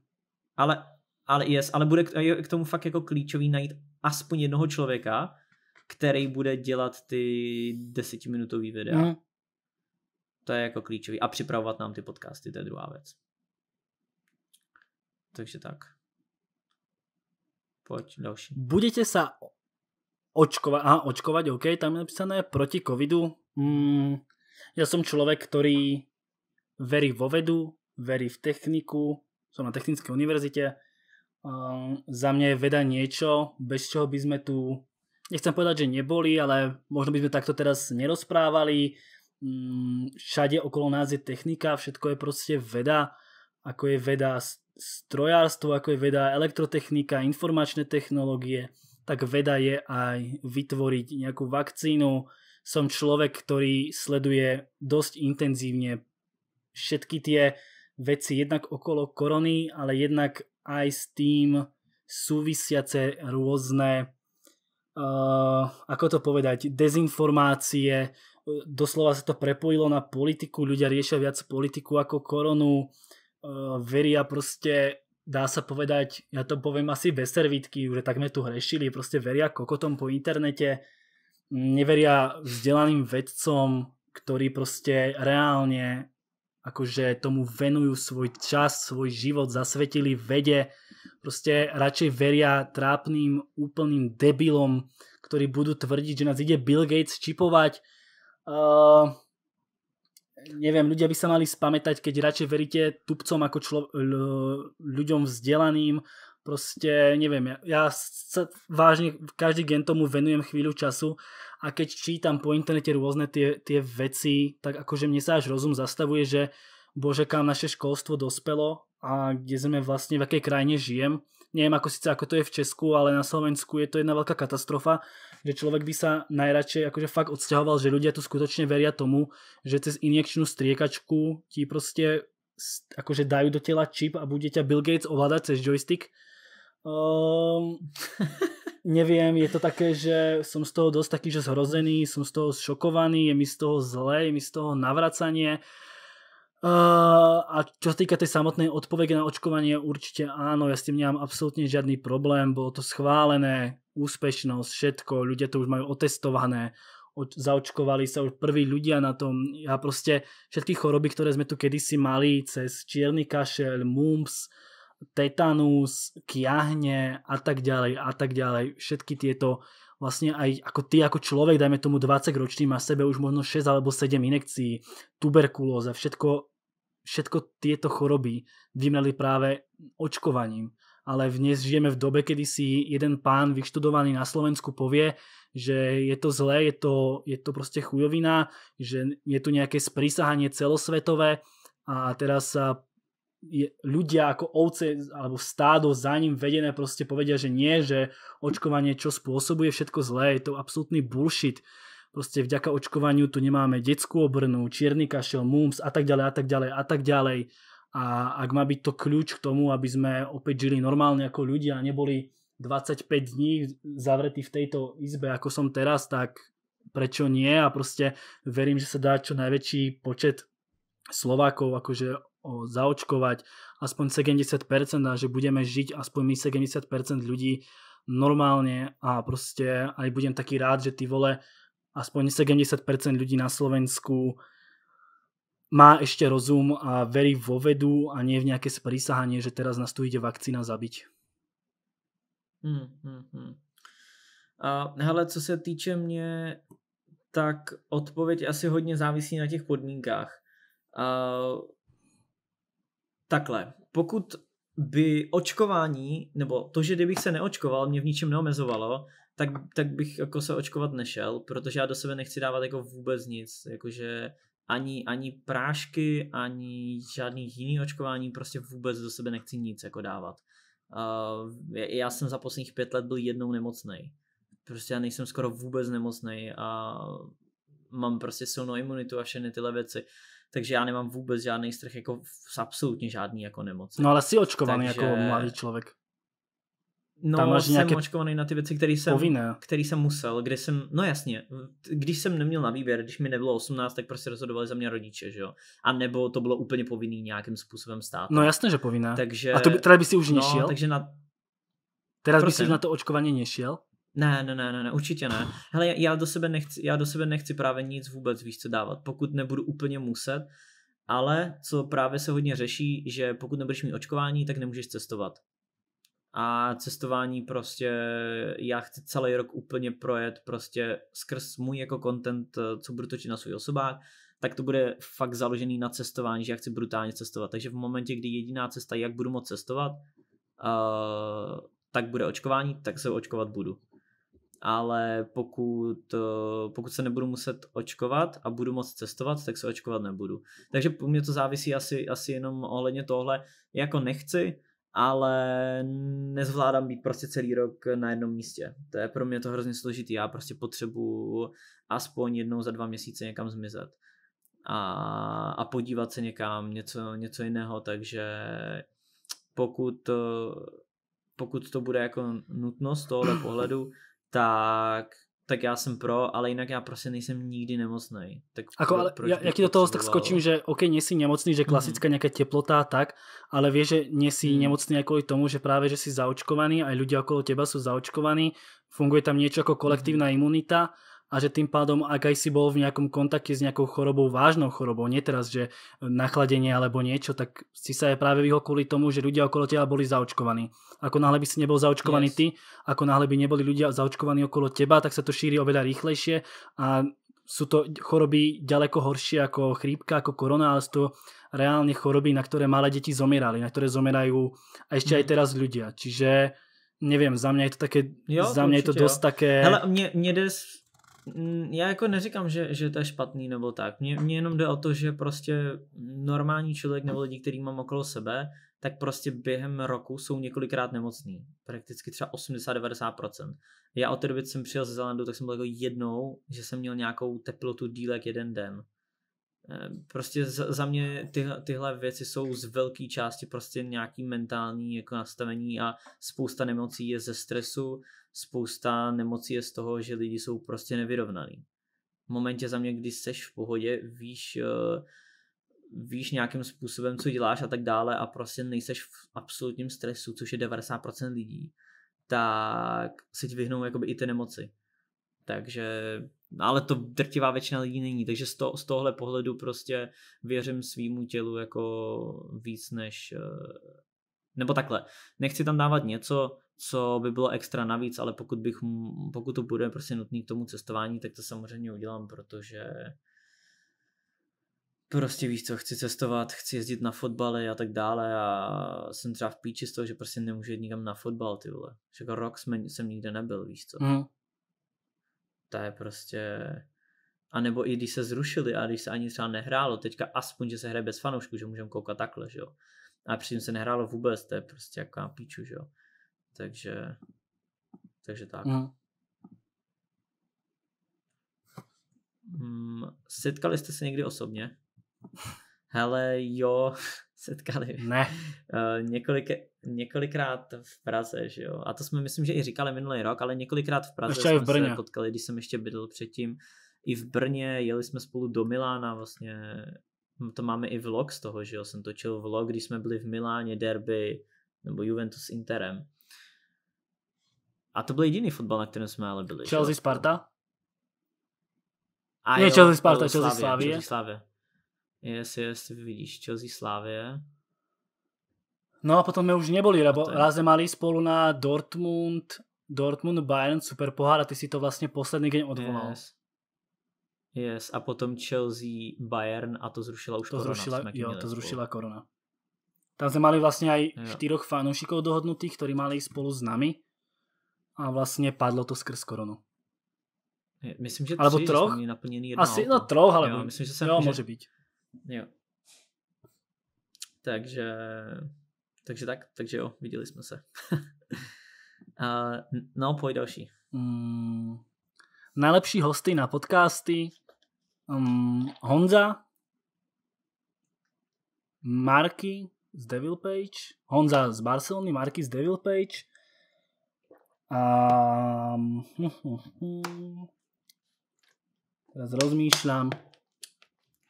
Ale, ale yes, ale bude k, k tomu fakt jako klíčový najít aspoň jednoho člověka, který bude dělat ty desetiminutový videa. Mm. To je jako klíčový. A připravovat nám ty podcasty, to je druhá věc. Takže tak. Pojď další. Budete se očkovat, aha, očkovat, OK, tam je napsané proti covidu. Mm, já jsem člověk, který verí vo vedu, verí v techniku, Jsem na technické univerzitě. Um, za mě je veda něco. bez čeho by sme tu, nechcem povedať, že neboli, ale možno by sme takto teraz nerozprávali, Mm, všade okolo nás je technika, všetko je proste veda, ako je veda strojárstvo, ako je veda elektrotechnika, informačné technológie, tak veda je aj vytvoriť nejakú vakcínu. Som človek, ktorý sleduje dosť intenzívne všetky tie veci jednak okolo korony, ale jednak aj s tým súvisiace rôzne, uh, ako to povedať, dezinformácie, doslova sa to prepojilo na politiku, ľudia riešia viac politiku ako koronu, e, veria proste, dá sa povedať, ja to poviem asi bez servítky, že tak sme tu hrešili, proste veria kokotom po internete, neveria vzdelaným vedcom, ktorí proste reálne akože tomu venujú svoj čas, svoj život, zasvetili vede, proste radšej veria trápným úplným debilom, ktorí budú tvrdiť, že nás ide Bill Gates čipovať, Uh, neviem, ľudia by sa mali spamätať, keď radšej veríte tupcom ako člo, ľuďom vzdelaným. Proste, neviem, ja, ja sa vážne každý gen tomu venujem chvíľu času a keď čítam po internete rôzne tie, tie veci, tak akože mne sa až rozum zastavuje, že bože, kam naše školstvo dospelo a kde sme vlastne, v akej krajine žijem neviem ako síce ako to je v Česku, ale na Slovensku je to jedna veľká katastrofa, že človek by sa najradšej akože fakt odsťahoval, že ľudia tu skutočne veria tomu, že cez injekčnú striekačku ti prostě akože dajú do tela čip a bude ťa Bill Gates ovládať cez joystick. Ehm, um, neviem, je to také, že som z toho dosť taký, že zhrozený, som z toho šokovaný, je mi z toho zle, je mi z toho navracanie. Uh, a čo týka tej samotnej odpovede na očkovanie, určite áno, ja s tým nemám absolútne žiadny problém, bolo to schválené, úspešnosť, všetko, ľudia to už majú otestované, zaočkovali sa už prví ľudia na tom. Ja proste všetky choroby, ktoré sme tu kedysi mali, cez čierny kašel, mumps, tetanus, kiahne a tak ďalej a tak ďalej. Všetky tieto vlastne aj ako ty ako človek, dajme tomu 20 ročný, má sebe už možno 6 alebo 7 inekcií, tuberkulóza, všetko všetko tieto choroby vymreli práve očkovaním. Ale dnes žijeme v dobe, kedy si jeden pán vyštudovaný na Slovensku povie, že je to zlé, je to, je to proste chujovina, že je tu nejaké sprísahanie celosvetové a teraz sa je, ľudia ako ovce alebo stádo za ním vedené proste povedia, že nie, že očkovanie čo spôsobuje všetko zlé, je to absolútny bullshit proste vďaka očkovaniu tu nemáme detskú obrnu, čierny kašel, mumps a tak ďalej a tak ďalej a tak ďalej. A ak má byť to kľúč k tomu, aby sme opäť žili normálne ako ľudia a neboli 25 dní zavretí v tejto izbe, ako som teraz, tak prečo nie? A proste verím, že sa dá čo najväčší počet Slovákov akože zaočkovať aspoň 70% a že budeme žiť aspoň my 70% ľudí normálne a proste aj budem taký rád, že ty vole aspoň 70% ľudí na Slovensku má ešte rozum a verí vo vedu a nie v nejaké sprísahanie, že teraz nás tu ide vakcína zabiť. Hmm, hmm, hmm. A hele, co se týče mě, tak odpověď asi hodně závisí na těch podmínkách. A, takhle, pokud by očkování, nebo to, že kdybych se neočkoval, mě v ničem neomezovalo, tak, tak bych jako se očkovat nešel, protože já do sebe nechci dávat jako vůbec nic, jakože ani, ani prášky, ani žádný jiný očkování, prostě vůbec do sebe nechci nic jako dávat. Uh, já jsem za posledních pět let byl jednou nemocný. Prostě já nejsem skoro vůbec nemocný a mám prostě silnou imunitu a všechny tyhle věci. Takže já nemám vůbec žádný strach, jako absolutně žádný jako nemoc. No ale jsi očkovaný jako Takže... jako mladý člověk. No, tam máš jsem nějaké... očkovaný na ty věci, které jsem, povinné. který jsem musel, kde jsem, no jasně, když jsem neměl na výběr, když mi nebylo 18, tak prostě rozhodovali za mě rodiče, že jo? A nebo to bylo úplně povinný nějakým způsobem stát. No jasně, že povinné. Takže... A to by, teda by si už no, takže na... Teraz by si na to očkování nešel? Ne, ne, ne, ne, ne, určitě ne. Hele, já do sebe nechci, já do sebe nechci právě nic vůbec víš co dávat, pokud nebudu úplně muset, ale co právě se hodně řeší, že pokud nebudeš mít očkování, tak nemůžeš cestovat a cestování prostě já chci celý rok úplně projet prostě skrz můj jako content, eh, co budu točit na svůj osobách, tak to bude fakt založený na cestování, že já chci brutálně cestovat. Takže v momentě, kdy jediná cesta, jak budu moct cestovat, uh, tak bude očkování, tak se očkovat budu. Ale pokud, eh, pokud se nebudu muset očkovat a budu moct cestovat, tak se očkovat nebudu. Takže u mě to závisí asi, asi jenom ohledně tohle. Jako nechci, ale nezvládám být prostě celý rok na jednom místě. To je pro mě to hrozně složitý. Já prostě potřebuju aspoň jednou za dva měsíce někam zmizet a, a podívat se někam, něco, něco jiného, takže pokud, eh, pokud to bude jako nutnost z tohohle pohledu, tak tak já jsem pro, ale jinak já prostě nejsem nikdy nemocný. Tak Ako, ale proč ja, ti do toho tak skočím, že OK, nejsi nemocný, že klasická hmm. nějaká teplota tak, ale víš, že nejsi hmm. nemocný jako i tomu, že právě, že si zaočkovaný, i lidi okolo teba jsou zaočkovaní, funguje tam něco jako kolektivní hmm. imunita a že tým pádom, ak aj si bol v nejakom kontakte s nejakou chorobou, vážnou chorobou, nie teraz, že nachladenie alebo niečo, tak si sa aj práve vyhol kvôli tomu, že ľudia okolo teba boli zaočkovaní. Ako náhle by si nebol zaočkovaný yes. ty, ako náhle by neboli ľudia zaočkovaní okolo teba, tak sa to šíri oveľa rýchlejšie a sú to choroby ďaleko horšie ako chrípka, ako korona, ale sú to reálne choroby, na ktoré malé deti zomierali, na ktoré zomierajú a ešte mm. aj mhm. teraz ľudia. Čiže nevím, za mě je to také, jo, za mě určitě, je to dost jo. také... Hele, mě, mě jde já jako neříkám, že, že to je špatný nebo tak. Mně, mně jenom jde o to, že prostě normální člověk nebo lidi, který mám okolo sebe, tak prostě během roku jsou několikrát nemocný. Prakticky třeba 80-90%. Já od té doby, jsem přijel ze Zelandu, tak jsem byl jako jednou, že jsem měl nějakou teplotu dílek jeden den. Eh, prostě za mě tyhle, tyhle věci jsou z velké části prostě nějaký mentální jako nastavení a spousta nemocí je ze stresu, spousta nemocí je z toho, že lidi jsou prostě nevyrovnaný. V momentě za mě, když seš v pohodě, víš, eh, víš nějakým způsobem, co děláš a tak dále a prostě nejseš v absolutním stresu, což je 90% lidí, tak se ti vyhnou jakoby i ty nemoci. Takže No, ale to drtivá většina lidí není, takže z, to, z tohle pohledu prostě věřím svýmu tělu jako víc než, eh, nebo takhle, nechci tam dávat něco, co by bylo extra navíc, ale pokud, bych, pokud to bude prostě nutný k tomu cestování, tak to samozřejmě udělám, protože prostě víš co, chci cestovat, chci jezdit na fotbale a tak dále a jsem třeba v píči z toho, že prostě nemůžu jít nikam na fotbal, ty vole. Že jako rok jsem nikde nebyl, víš co. Mm to je prostě... A nebo i když se zrušili a když se ani třeba nehrálo, teďka aspoň, že se hraje bez fanoušků, že můžeme koukat takhle, že jo. A přitom se nehrálo vůbec, to je prostě jako na píču, že jo. Takže, takže tak. No. Hmm, setkali jste se někdy osobně? Hele, jo, setkali. Ne. Eh, několik, několikrát v Praze, že jo. A to jsme, myslím, že i říkali minulý rok, ale několikrát v Praze ještě jsme v Brně. se potkali, když jsem ještě bydl předtím. I v Brně, jeli jsme spolu do Milána vlastně, to máme i vlog z toho, že jo, jsem točil vlog, když jsme byli v Miláně, derby, nebo Juventus Interem. A to byl jediný fotbal, na kterém jsme ale byli. Chelsea Sparta? A ne, no, jo, Chelsea Sparta, Chelsea Chelsea Slavie. Jest, jest, vidíš, Chelsea Slávě. No a potom jsme už neboli, lebo je... raz mali spolu na Dortmund, Dortmund Bayern super pohár a ty si to vlastně poslední den odvolal. Yes. yes. a potom Chelsea Bayern a to zrušila už to korona. Zrušila, jo, to zrušila korona. Tam jsme mali vlastně aj jo. štyroch fanoušikov dohodnutých, ktorí mali spolu s nami a vlastně padlo to skrz koronu. Myslím, že Alebo troch? naplněný jedno Asi, no, auto. no troch, ale jo, myslím, že jsem, jo, že, být. Jo. Takže, takže tak, takže jo, viděli jsme se. uh, no, pojď další. Mm, najlepší hosty na podcasty um, Honza, Marky z Devil Page, Honza z Barcelony, Marky z Devil Page a um, uh, uh, hm, uh. Hm, hm. teraz rozmýšľam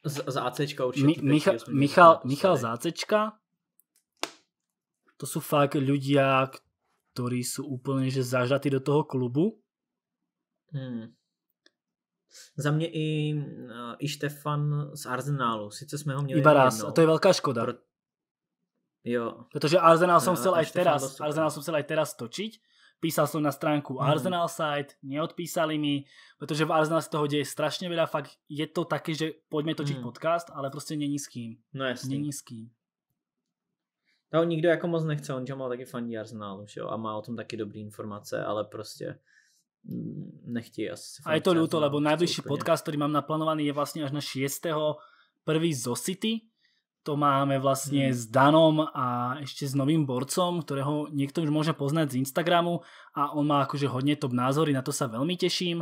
z, z ACčka Mi, Micha, Michal, Michal z ACčka, to jsou fakt ľudia, kteří jsou úplně, že zažratí do toho klubu. Hmm. Za mě i, eh, i Štefan z Arsenálu, sice jsme ho měli Iba raz, a to je velká škoda. Pro... Jo. Protože Arsenal jsem no, eh, chtěl teraz, Arsenal aj teraz točit, Písal som na stránku mm. Arsenal site, neodpísali mi, protože v Arsenal se toho deje strašně veľa, fakt je to taky, že poďme točit mm. podcast, ale prostě není s kým. No jasný. Není s kým. No nikdo jako moc nechce, on mal taky fandí Arsenalu, že jo, a má o tom taky dobrý informace, ale prostě mm, nechtějí asi. A je to ľúto, lebo prostě najbližší podcast, který mám naplánovaný, je vlastně až na 6. prvý zo City, to máme vlastne hmm. s Danom a ešte s novým borcom, ktorého niekto už môže poznať z Instagramu a on má akože hodne top názory, na to sa veľmi teším.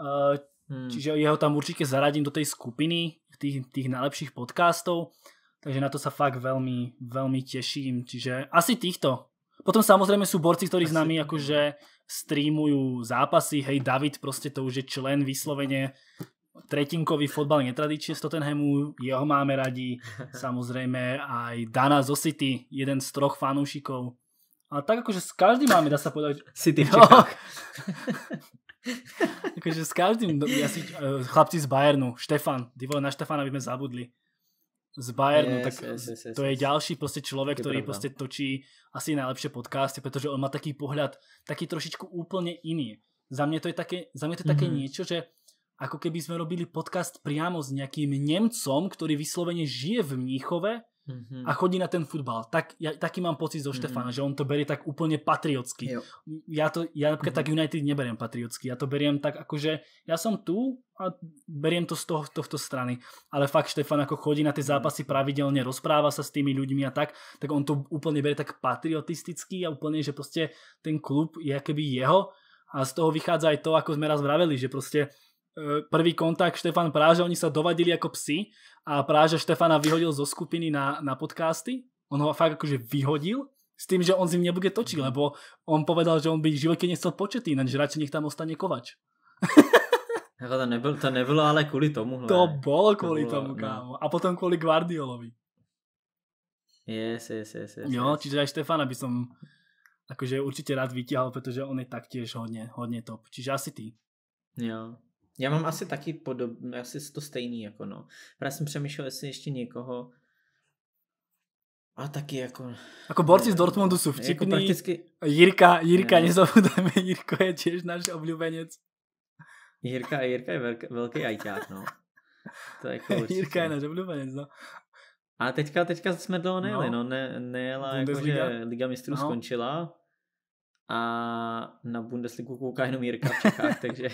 Uh, eh, hmm. Čiže jeho tam určite zaradím do tej skupiny tých, tých najlepších podcastov, takže na to sa fakt veľmi, veľmi teším. Čiže asi týchto. Potom samozrejme sú borci, ktorí asi... s nami akože no. streamujú zápasy, hej David proste to už je člen vyslovene tretinkový fotbal netradične z Tottenhamu, jeho máme radi, samozrejme aj Dana zo City, jeden z troch fanúšikov. A tak akože s každým máme, dá sa povedať... City v Takže s každým, ja si, e, chlapci z Bayernu, Štefan, divo, na Štefana by sme zabudli z Bayernu, yes, tak yes, yes, yes, to je ďalší prostě člověk, který prostě točí asi nejlepší podcasty, protože on má taký pohled, taký trošičku úplně jiný. Za mě to je také, za mě to je také mm -hmm. něco, že ako keby sme robili podcast priamo s nejakým Nemcom, ktorý vyslovene žije v Mníchove mm-hmm. a chodí na ten futbal. Tak, ja, taký mám pocit zo mhm. Štefana, mm-hmm. že on to berie tak úplne patriotsky. Jo. Ja to, ja napríklad mm-hmm. tak United neberiem patriotsky, ja to beriem tak akože, ja som tu a beriem to z toho, tohto strany. Ale fakt Štefan ako chodí na tie mhm. zápasy pravidelne, rozpráva sa s tými ľuďmi a tak, tak on to úplne berie tak patriotisticky a úplne, že proste ten klub je keby jeho a z toho vychádza aj to, ako sme raz vraveli, že proste prvý kontakt Štefan Práže, oni sa dovadili ako psi a Práže Štefana vyhodil zo skupiny na, na podcasty. On ho fakt akože vyhodil s tým, že on s ním nebude točiť, lebo on povedal, že on by v životě nechcel početý, takže radšej nech tam ostane Kovač. to, nebylo, to nebylo ale kvôli tomu. Hle. To bylo kvôli to bolo, tomu, no. kámo. A potom kvôli Guardiolovi. Yes, yes, yes, yes, jo, čiže aj Štefana by som akože určite rád vytiahol, pretože on je taktiež hodne, hodne top. Čiže asi ty. Jo. Já mám asi taky podobné, asi to stejný, jako no. Právě jsem přemýšlel, jestli ještě někoho, a taky jako... Jako borci z Dortmundu jsou jako vtipný. Jako prakticky... Jirka, Jirka, nezapomeňme, Jirko je těž náš oblíbenec. Jirka, Jirka je velký, velký ajťák, no. To je jako určitě. Jirka je náš oblíbenec, no. A teďka, teďka jsme dlouho nejeli, no. no ne, nejela, jako, že Liga mistrů no. skončila, a na Bundesligu kouká jenom Jirka v Čechách, takže...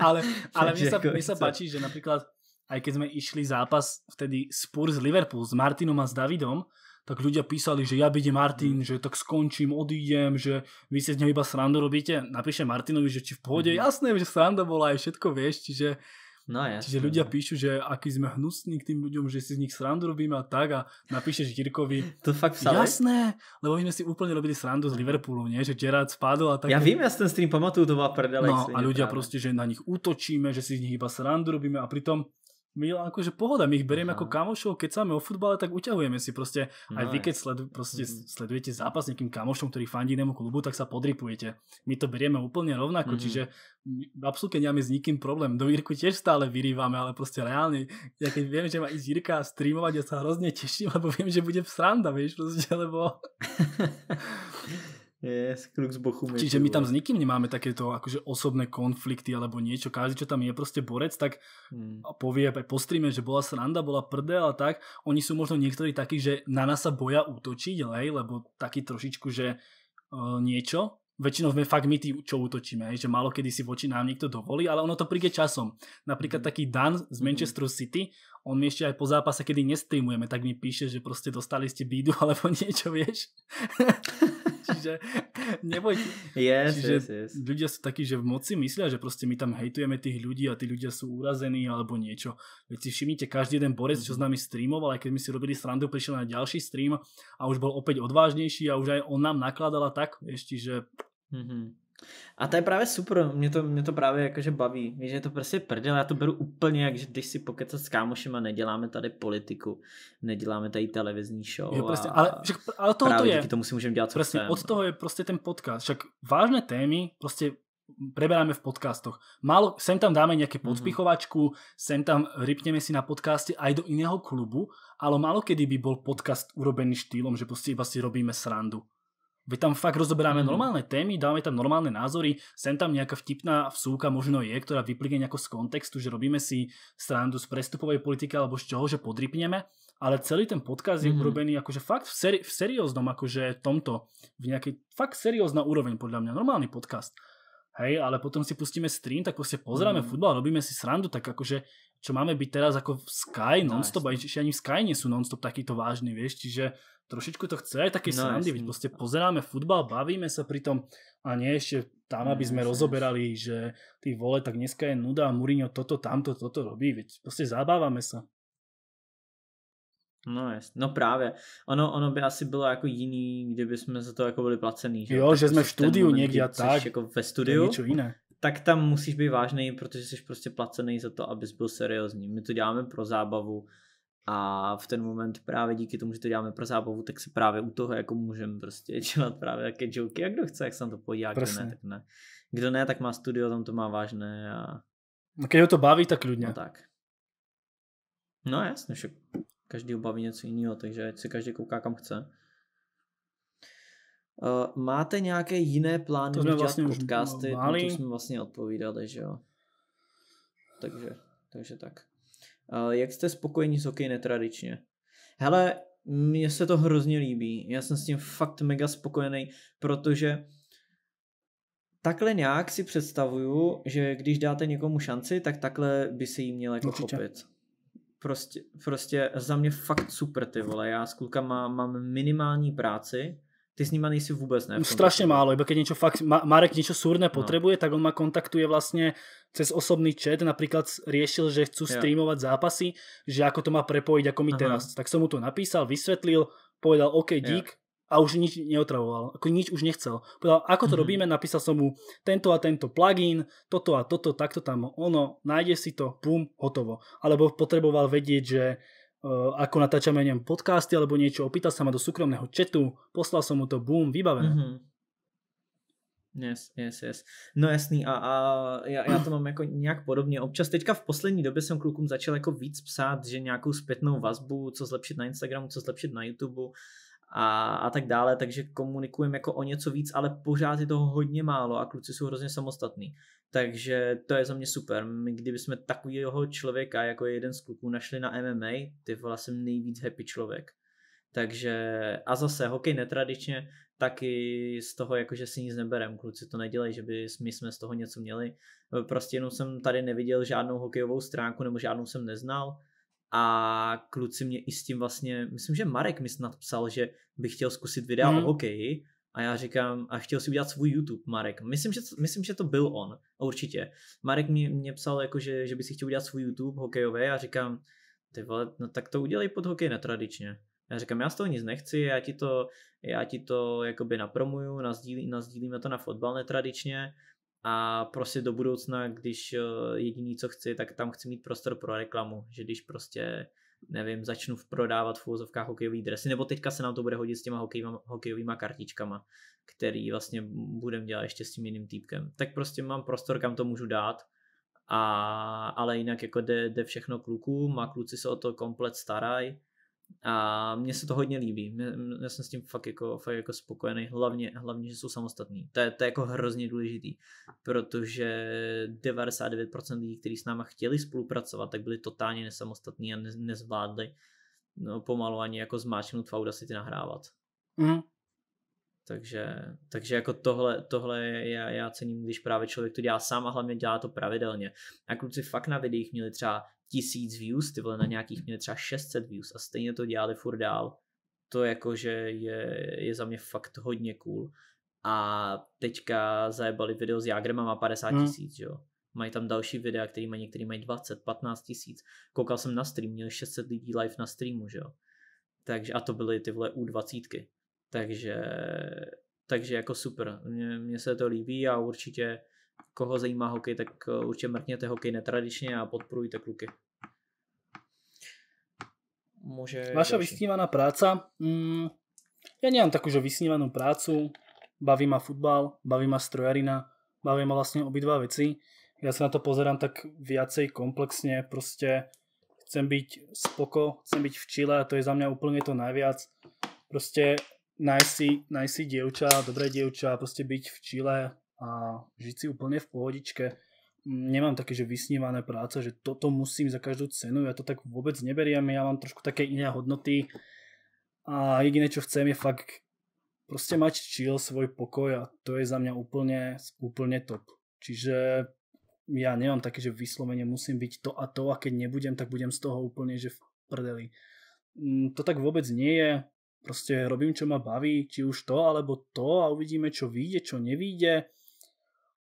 ale ale mně sa, mne sa páči, že napríklad aj keď sme išli zápas vtedy Spurs Liverpool s Martinom a s Davidom, tak ľudia písali, že ja byde Martin, hmm. že tak skončím, odídem, že vy si z neho iba srandu robíte. Napíše Martinovi, že či v pohode, mm. jasné, že sranda bola aj všetko, vieš, čiže No jasný. Čiže ľudia no. píšu, že aký sme hnusní k tým ľuďom, že si z nich srandu robíme a tak a napíšeš Jirkovi. To fakt psali? Jasné, lebo my sme si úplne robili srandu z Liverpoolu, nie? že Gerard spadol a tak. Ja vím, ja ten stream pamatujú, to bola prdele. No a ľudia práve. proste, že na nich útočíme, že si z nich iba srandu robíme a pritom my akože pohoda, my ich berieme jako Aha. ako kamošov, keď sa o futbale, tak uťahujeme si proste, no aj vy keď sled, proste mhm. sledujete zápas nejakým kamošom, ktorý fandí inému klubu, tak sa podripujete. My to berieme úplne rovnako, mm-hmm. čiže absolútne nemáme s nikým problém. Do Jirku tiež stále vyrývame, ale proste reálne, ja keď viem, že má ísť Jirka streamovať, ja sa hrozne teším, lebo viem, že bude sranda, vieš, proste, lebo... Je, z mi Čiže my tam s nikým nemáme takéto akože osobné konflikty alebo niečo. Každý, čo tam je proste borec, tak hmm. povie aj po streame, že bola sranda, bola prde, a tak. Oni sú možno niektorí takí, že na nás sa boja útočiť, hej, lebo taký trošičku, že uh, niečo. Väčšinou sme fakt my tí, čo útočíme, že málo kedy si voči nám niekto dovolí, ale ono to príde časom. Napríklad mm. taký Dan z hmm. Manchester City, on mi ešte aj po zápase, kedy nestreamujeme, tak mi píše, že proste dostali ste bídu alebo niečo, vieš čiže neboj. Yes, čiže yes, yes. ľudia sú takí, že v moci myslia, že proste my tam hejtujeme tých ľudí a tí ľudia sú urazení alebo niečo. Veď si všimnite, každý jeden borec, čo s mhm. nami streamoval, aj keď sme si robili srandu, prišiel na ďalší stream a už bol opäť odvážnejší a už aj on nám nakladala tak, ešte, že Mm-hmm. A to je právě super, mě to, mě to právě jakože baví, víš, že to prostě prdel, já to beru úplně jak, že když si pokecat s kámošima, neděláme tady politiku, neděláme tady televizní show. Jo, prostě, a, ale, však, ale tohle to je. Díky tomu si můžeme dělat, co prostě, Od toho je prostě ten podcast, však vážné témy prostě preberáme v podcastoch. Málo, sem tam dáme nějaké mhm. podpichovačku, mm-hmm. sem tam rypneme si na podcasty aj do iného klubu, ale málo kedy by bol podcast urobený štýlom, že prostě iba si robíme srandu. Veď tam fakt rozoberáme mm. normálne témy, dáme tam normálne názory, sem tam nejaká vtipná vsúka možno je, ktorá vyplíne nejako z kontextu, že robíme si stranu z prestupovej politiky alebo z čoho, že podripneme, ale celý ten podcast mm. je mhm. urobený akože fakt v, seri v serióznom akože tomto, v nejakej fakt seriózna úroveň podľa mňa, normálny podcast. Hej, ale potom si pustíme stream, tak proste pozeráme mm. futbal, robíme si srandu, tak akože čo máme byť teraz ako v Sky no nonstop, a ešte ani v Sky nie sú non-stop takýto vážny, vieš, čiže trošičku to chce aj taký no, srandy, veď proste pozeráme futbal, bavíme sa pri tom a nie ešte tam, aby no, sme no, rozoberali, že ty vole, tak dneska je nuda a Mourinho toto, tamto, toto robí, veď proste zabávame sa. No jest, no právě. Ono, ono by asi bylo jako jiný, kdyby jsme za to jako byli placený. Že? Jo, tak že jsme v studiu moment, někde a tak. Jako ve studiu. To je něco jiné tak tam musíš být vážný, protože jsi prostě placený za to, abys byl seriózní. My to děláme pro zábavu a v ten moment právě díky tomu, že to děláme pro zábavu, tak se právě u toho jako můžeme prostě dělat právě také joky, jak kdo chce, jak se na to podívá, Prosím. kdo ne, tak ne. Kdo ne, tak má studio, tam to má vážné a... No, když ho to baví, tak klidně. No tak. No jasně, že každý baví něco jiného, takže ať se každý kouká kam chce. Uh, máte nějaké jiné plány to vlastně dělat podcasty? Už no, to jsme vlastně odpovídali, že jo. Takže, takže tak. Uh, jak jste spokojení s hokej netradičně? Hele, mně se to hrozně líbí. Já jsem s tím fakt mega spokojený, protože takhle nějak si představuju, že když dáte někomu šanci, tak takhle by se jí měl jako Určitě. chopit. Prostě, prostě za mě fakt super ty vole. Já s klukama mám minimální práci, ty s nima nejsi vůbec ne. Strašně málo, iba keď niečo fakt, Ma Marek niečo súrne potrebuje, no. tak on ma kontaktuje vlastne cez osobný chat, napríklad riešil, že chcú streamovať zápasy, že ako to má prepojiť, ako mi Aha. teraz. Tak som mu to napísal, vysvetlil, povedal OK, dík, ja. a už nič neotravoval, ako nič už nechcel. Povedal, ako to mm robíme, napísal som mu tento a tento plugin, toto a toto, takto tam ono, nájde si to, pum, hotovo. Alebo potreboval vedieť, že Eh, ako natáčame, neviem, podcasty alebo niečo, opýtal sa ma do súkromného chatu, poslal som mu to, boom, vybavené. Mm -hmm. Yes, yes, yes. No jasný a, a já, já to mám jako nějak podobně. Občas teďka v poslední době jsem klukům začal jako víc psát, že nějakou zpětnou vazbu, co zlepšit na Instagramu, co zlepšit na YouTube, a, a tak dále, takže komunikujeme jako o něco víc, ale pořád je toho hodně málo a kluci jsou hrozně samostatní. Takže to je za mě super. My kdybychom takového člověka, jako jeden z kluků, našli na MMA, ty vole, jsem nejvíc happy člověk. Takže a zase hokej netradičně, taky z toho, jako že si nic neberem, kluci to nedělají, že by my jsme z toho něco měli. Prostě jenom jsem tady neviděl žádnou hokejovou stránku, nebo žádnou jsem neznal a kluci mě i s tím vlastně, myslím, že Marek mi snad psal, že bych chtěl zkusit videa hmm. o hokeji a já říkám, a chtěl si udělat svůj YouTube, Marek. Myslím, že, myslím, že to byl on, určitě. Marek mě, mě psal, jako, že, že by si chtěl udělat svůj YouTube hokejové a říkám, ty vole, no tak to udělej pod hokej netradičně. Já říkám, já z toho nic nechci, já ti to, já ti to jakoby napromuju, nazdílí, nazdílíme to na fotbal netradičně a prostě do budoucna, když eh, jediný, co chci, tak tam chci mít prostor pro reklamu, že když prostě nevím, začnu prodávat v úvozovkách hokejový dresy, nebo teďka se nám to bude hodit s těma hokejma, hokejovýma kartičkama, který vlastně budem dělat ještě s tím jiným týpkem. Tak prostě mám prostor, kam to můžu dát, a, ale jinak jako jde, jde všechno klukům a kluci se o to komplet starají a mně se to hodně líbí. Já jsem s tím fakt jako, fakt jako spokojený. Hlavně, hlavně, že jsou samostatní. To je, to je jako hrozně důležitý, protože 99% lidí, kteří s náma chtěli spolupracovat, tak byli totálně nesamostatní a nezvládli no, pomalu ani jako zmáčknout si ty nahrávat. Mm. Takže, takže jako tohle, tohle já, já cením, když právě člověk to dělá sám a hlavně dělá to pravidelně. A kluci fakt na videích měli třeba tisíc views, ty vole, na nějakých měli třeba 600 views a stejně to dělali furt dál. To jakože je, je za mě fakt hodně cool. A teďka zajebali video s Jagrem a má 50 hmm. tisíc, hmm. jo. Mají tam další videa, který mají, některý mají 20, 15 tisíc. Koukal jsem na stream, měl 600 lidí live na streamu, že jo. Takže, a to byly ty vole U20. Takže, takže jako super. Mně, mně se to líbí a určitě koho zajímá hokej, tak eh, určitě mrkněte hokej netradičně a podporujte kluky môže... Vaša vysnívaná práca? Mm, ja nemám že vysnívanú prácu. Baví ma futbal, baví ma strojarina, baví ma vlastne obidva veci. Ja sa na to pozerám tak viacej komplexne, proste chcem byť spoko, chcem byť v Chile a to je za mňa úplne to najviac. Proste najsi, najsi dievča, dobré dievča, proste byť v Chile a žiť si úplne v pohodičke nemám také, že vysnívané práce, že toto musím za každou cenu, ja to tak vôbec neberiem, ja mám trošku také iné hodnoty a jediné, čo chcem je fakt proste mať chill, svoj pokoj a to je za mňa úplne, úplne top. Čiže ja nemám také, že vyslovene musím byť to a to a keď nebudem, tak budem z toho úplne, že v prdeli. Mm, to tak vôbec nie je, proste robím, čo ma baví, či už to alebo to a uvidíme, čo vyjde, čo nevyjde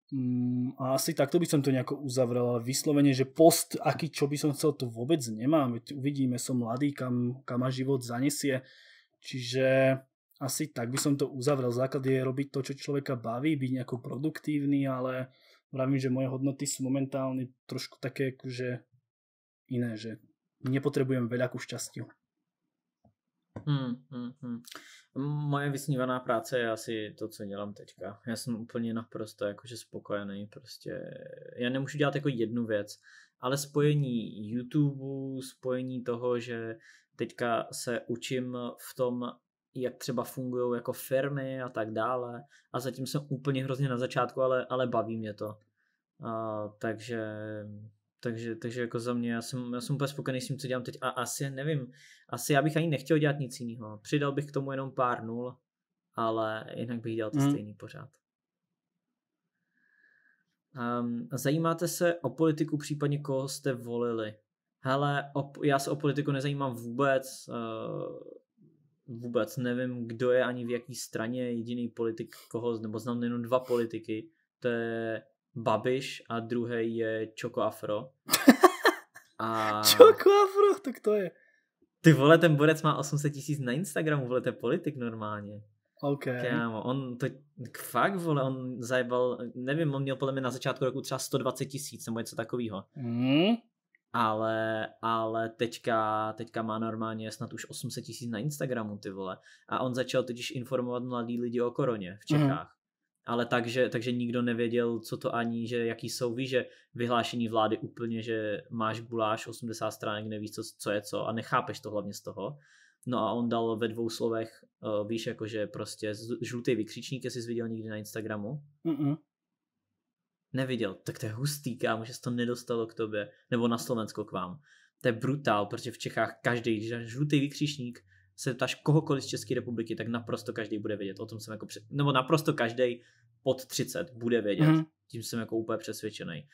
Mm, a asi takto by som to nejako uzavrel, ale vyslovene, že post, aký čo by som chcel, to vôbec nemám. Veď uvidíme, som mladý, kam, kam ma život zanesie. Čiže asi tak by som to uzavrel. Základ je robiť to, čo človeka baví, byť nejako produktívny, ale vravím, že moje hodnoty sú momentálne trošku také, že iné, že nepotrebujem veľa ku šťastiu. Hmm, hmm, hmm. Moje vysnívaná práce je asi to, co dělám teďka. Já jsem úplně naprosto jakože spokojený. Prostě já nemůžu dělat jako jednu věc, ale spojení YouTube, spojení toho, že teďka se učím v tom, jak třeba fungují jako firmy a tak dále. A zatím jsem úplně hrozně na začátku, ale, ale baví mě to. A, takže takže, takže jako za mě, já jsem, já jsem úplně spokojený s tím, co dělám teď a asi, nevím, asi já bych ani nechtěl dělat nic jiného. Přidal bych k tomu jenom pár nul, ale jinak bych dělal to hmm. stejný pořád. Um, zajímáte se o politiku, případně koho jste volili? Hele, op, já se o politiku nezajímám vůbec, uh, vůbec nevím, kdo je ani v jaký straně jediný politik, koho, nebo znám jenom dva politiky, to je Babiš a druhý je Choco Afro. A... Choco Afro, tak to je. Ty vole, ten borec má 800 tisíc na Instagramu, vole, to je politik normálně. OK. Kámo, on to, fakt vole, on zajebal, nevím, on měl podle mě na začátku roku třeba 120 tisíc nebo něco takového. Mm. Ale, ale teďka, teďka má normálně snad už 800 tisíc na Instagramu, ty vole. A on začal totiž informovat mladý lidi o koroně v mhm. Čechách. Mm ale takže, takže nikdo nevěděl, co to ani, že jaký jsou, víš, že vyhlášení vlády úplně, že máš guláš 80 stránek, nevíš, co, co je co a nechápeš to hlavně z toho. No a on dal ve dvou slovech, uh, víš, jakože prostě žlutý vykřičník, jestli jsi viděl někdy na Instagramu. Mm-mm. Neviděl, tak to je hustý, kámo, že se to nedostalo k tobě, nebo na Slovensko k vám. To je brutál, protože v Čechách každý žlutý vykřičník, se ptáš kohokoliv z České republiky, tak naprosto každý bude vědět. O tom jsem jako před... Nebo naprosto každý pod 30 bude vědět. Mm. Tím jsem jako úplně přesvědčený.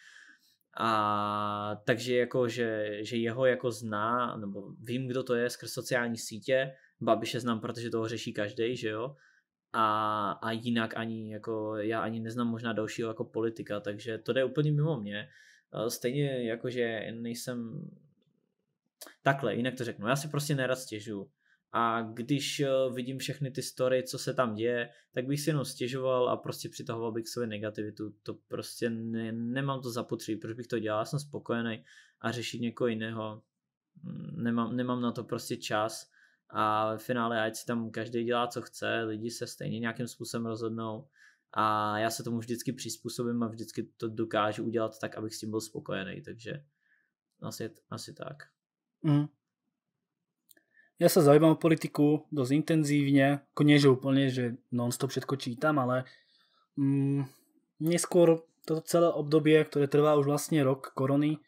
A takže jako, že, že jeho jako zná, nebo vím, kdo to je skrz sociální sítě, Babiše znám, protože toho řeší každý, že jo. A, a jinak ani jako, já ani neznám možná dalšího jako politika, takže to jde úplně mimo mě. Stejně jako, že nejsem takhle, jinak to řeknu, já si prostě nerad stěžu. A když eh, vidím všechny ty story, co se tam děje, tak bych si jenom stěžoval a prostě přitahoval bych k sobě negativitu. To prostě ne, nemám to zapotřebí, proč bych to dělal, jsem spokojený a řešit někoho jiného. Mm, nemám, nemám na to prostě čas a v finále ať si tam každý dělá, co chce, lidi se stejně nějakým způsobem rozhodnou a já se tomu vždycky přizpůsobím a vždycky to dokážu udělat tak, abych s tím byl spokojený, takže asi, asi tak. Mm. Ja sa zaujímam o politiku dosť intenzívne, ako nie že úplne, že non-stop všetko čítam, ale mm, neskôr toto celé obdobie, ktoré trvá už vlastne rok korony,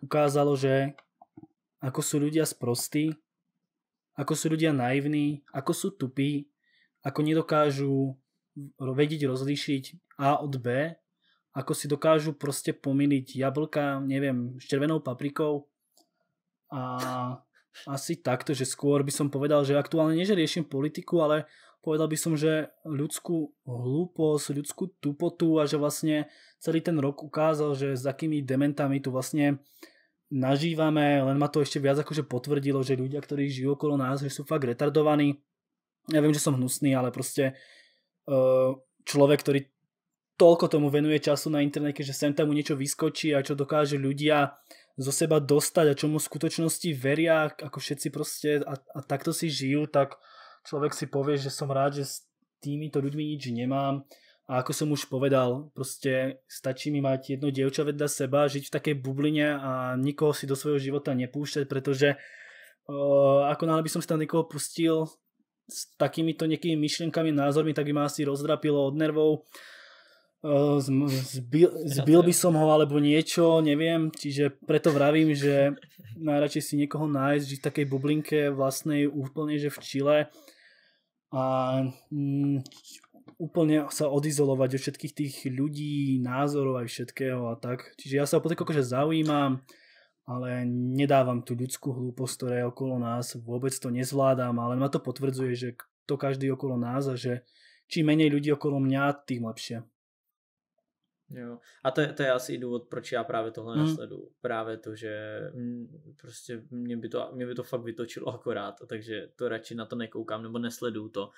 ukázalo, že ako sú ľudia sprostí, ako sú ľudia naivní, ako sú tupí, ako nedokážu vedieť rozlíšiť A od B, ako si dokážu proste pomýliť jablka, neviem, s červenou paprikou a asi takto, že skôr by som povedal, že aktuálne nie, že riešim politiku, ale povedal by som, že ľudskú hlúposť, ľudskú tupotu a že vlastne celý ten rok ukázal, že s akými dementami tu vlastne nažívame, len ma to ešte viac akože potvrdilo, že ľudia, ktorí žijú okolo nás, že sú fakt retardovaní. Ja viem, že som hnusný, ale proste e, človek, ktorý toľko tomu venuje času na internete, že sem tam mu niečo vyskočí a čo dokáže ľudia zo seba dostať a čomu v skutočnosti veria, ako všetci proste a, a takto si žijú, tak človek si povie, že som rád, že s týmito ľuďmi nič nemám. A ako som už povedal, proste stačí mi mať jedno dievča vedľa seba, žiť v takej bubline a nikoho si do svojho života nepúšťať, pretože ako náhle by som si tam niekoho pustil s takýmito nejakými myšlienkami, názormi, tak by ma asi rozdrapilo od nervov Eh, zbil, zbil by som ho alebo niečo, neviem, čiže preto vravím, že najradšej si niekoho nájsť, žiť v takej bublinke vlastnej úplne, že v Čile a mm, úplne sa odizolovať od všetkých tých ľudí, názorov aj všetkého a tak. Čiže ja sa o politiku akože zaujímam, ale nedávam tu ľudskú hlúposť, ktorá je okolo nás, vôbec to nezvládam, ale ma to potvrdzuje, že to každý okolo nás a že čím menej ľudí okolo mňa, tým lepšie. Jo. A to je, to je asi i důvod, proč já právě tohle hmm. nesledu. Právě to, že prostě mě by, to, mě by to fakt vytočilo akorát, takže to radši na to nekoukám nebo nesledu to.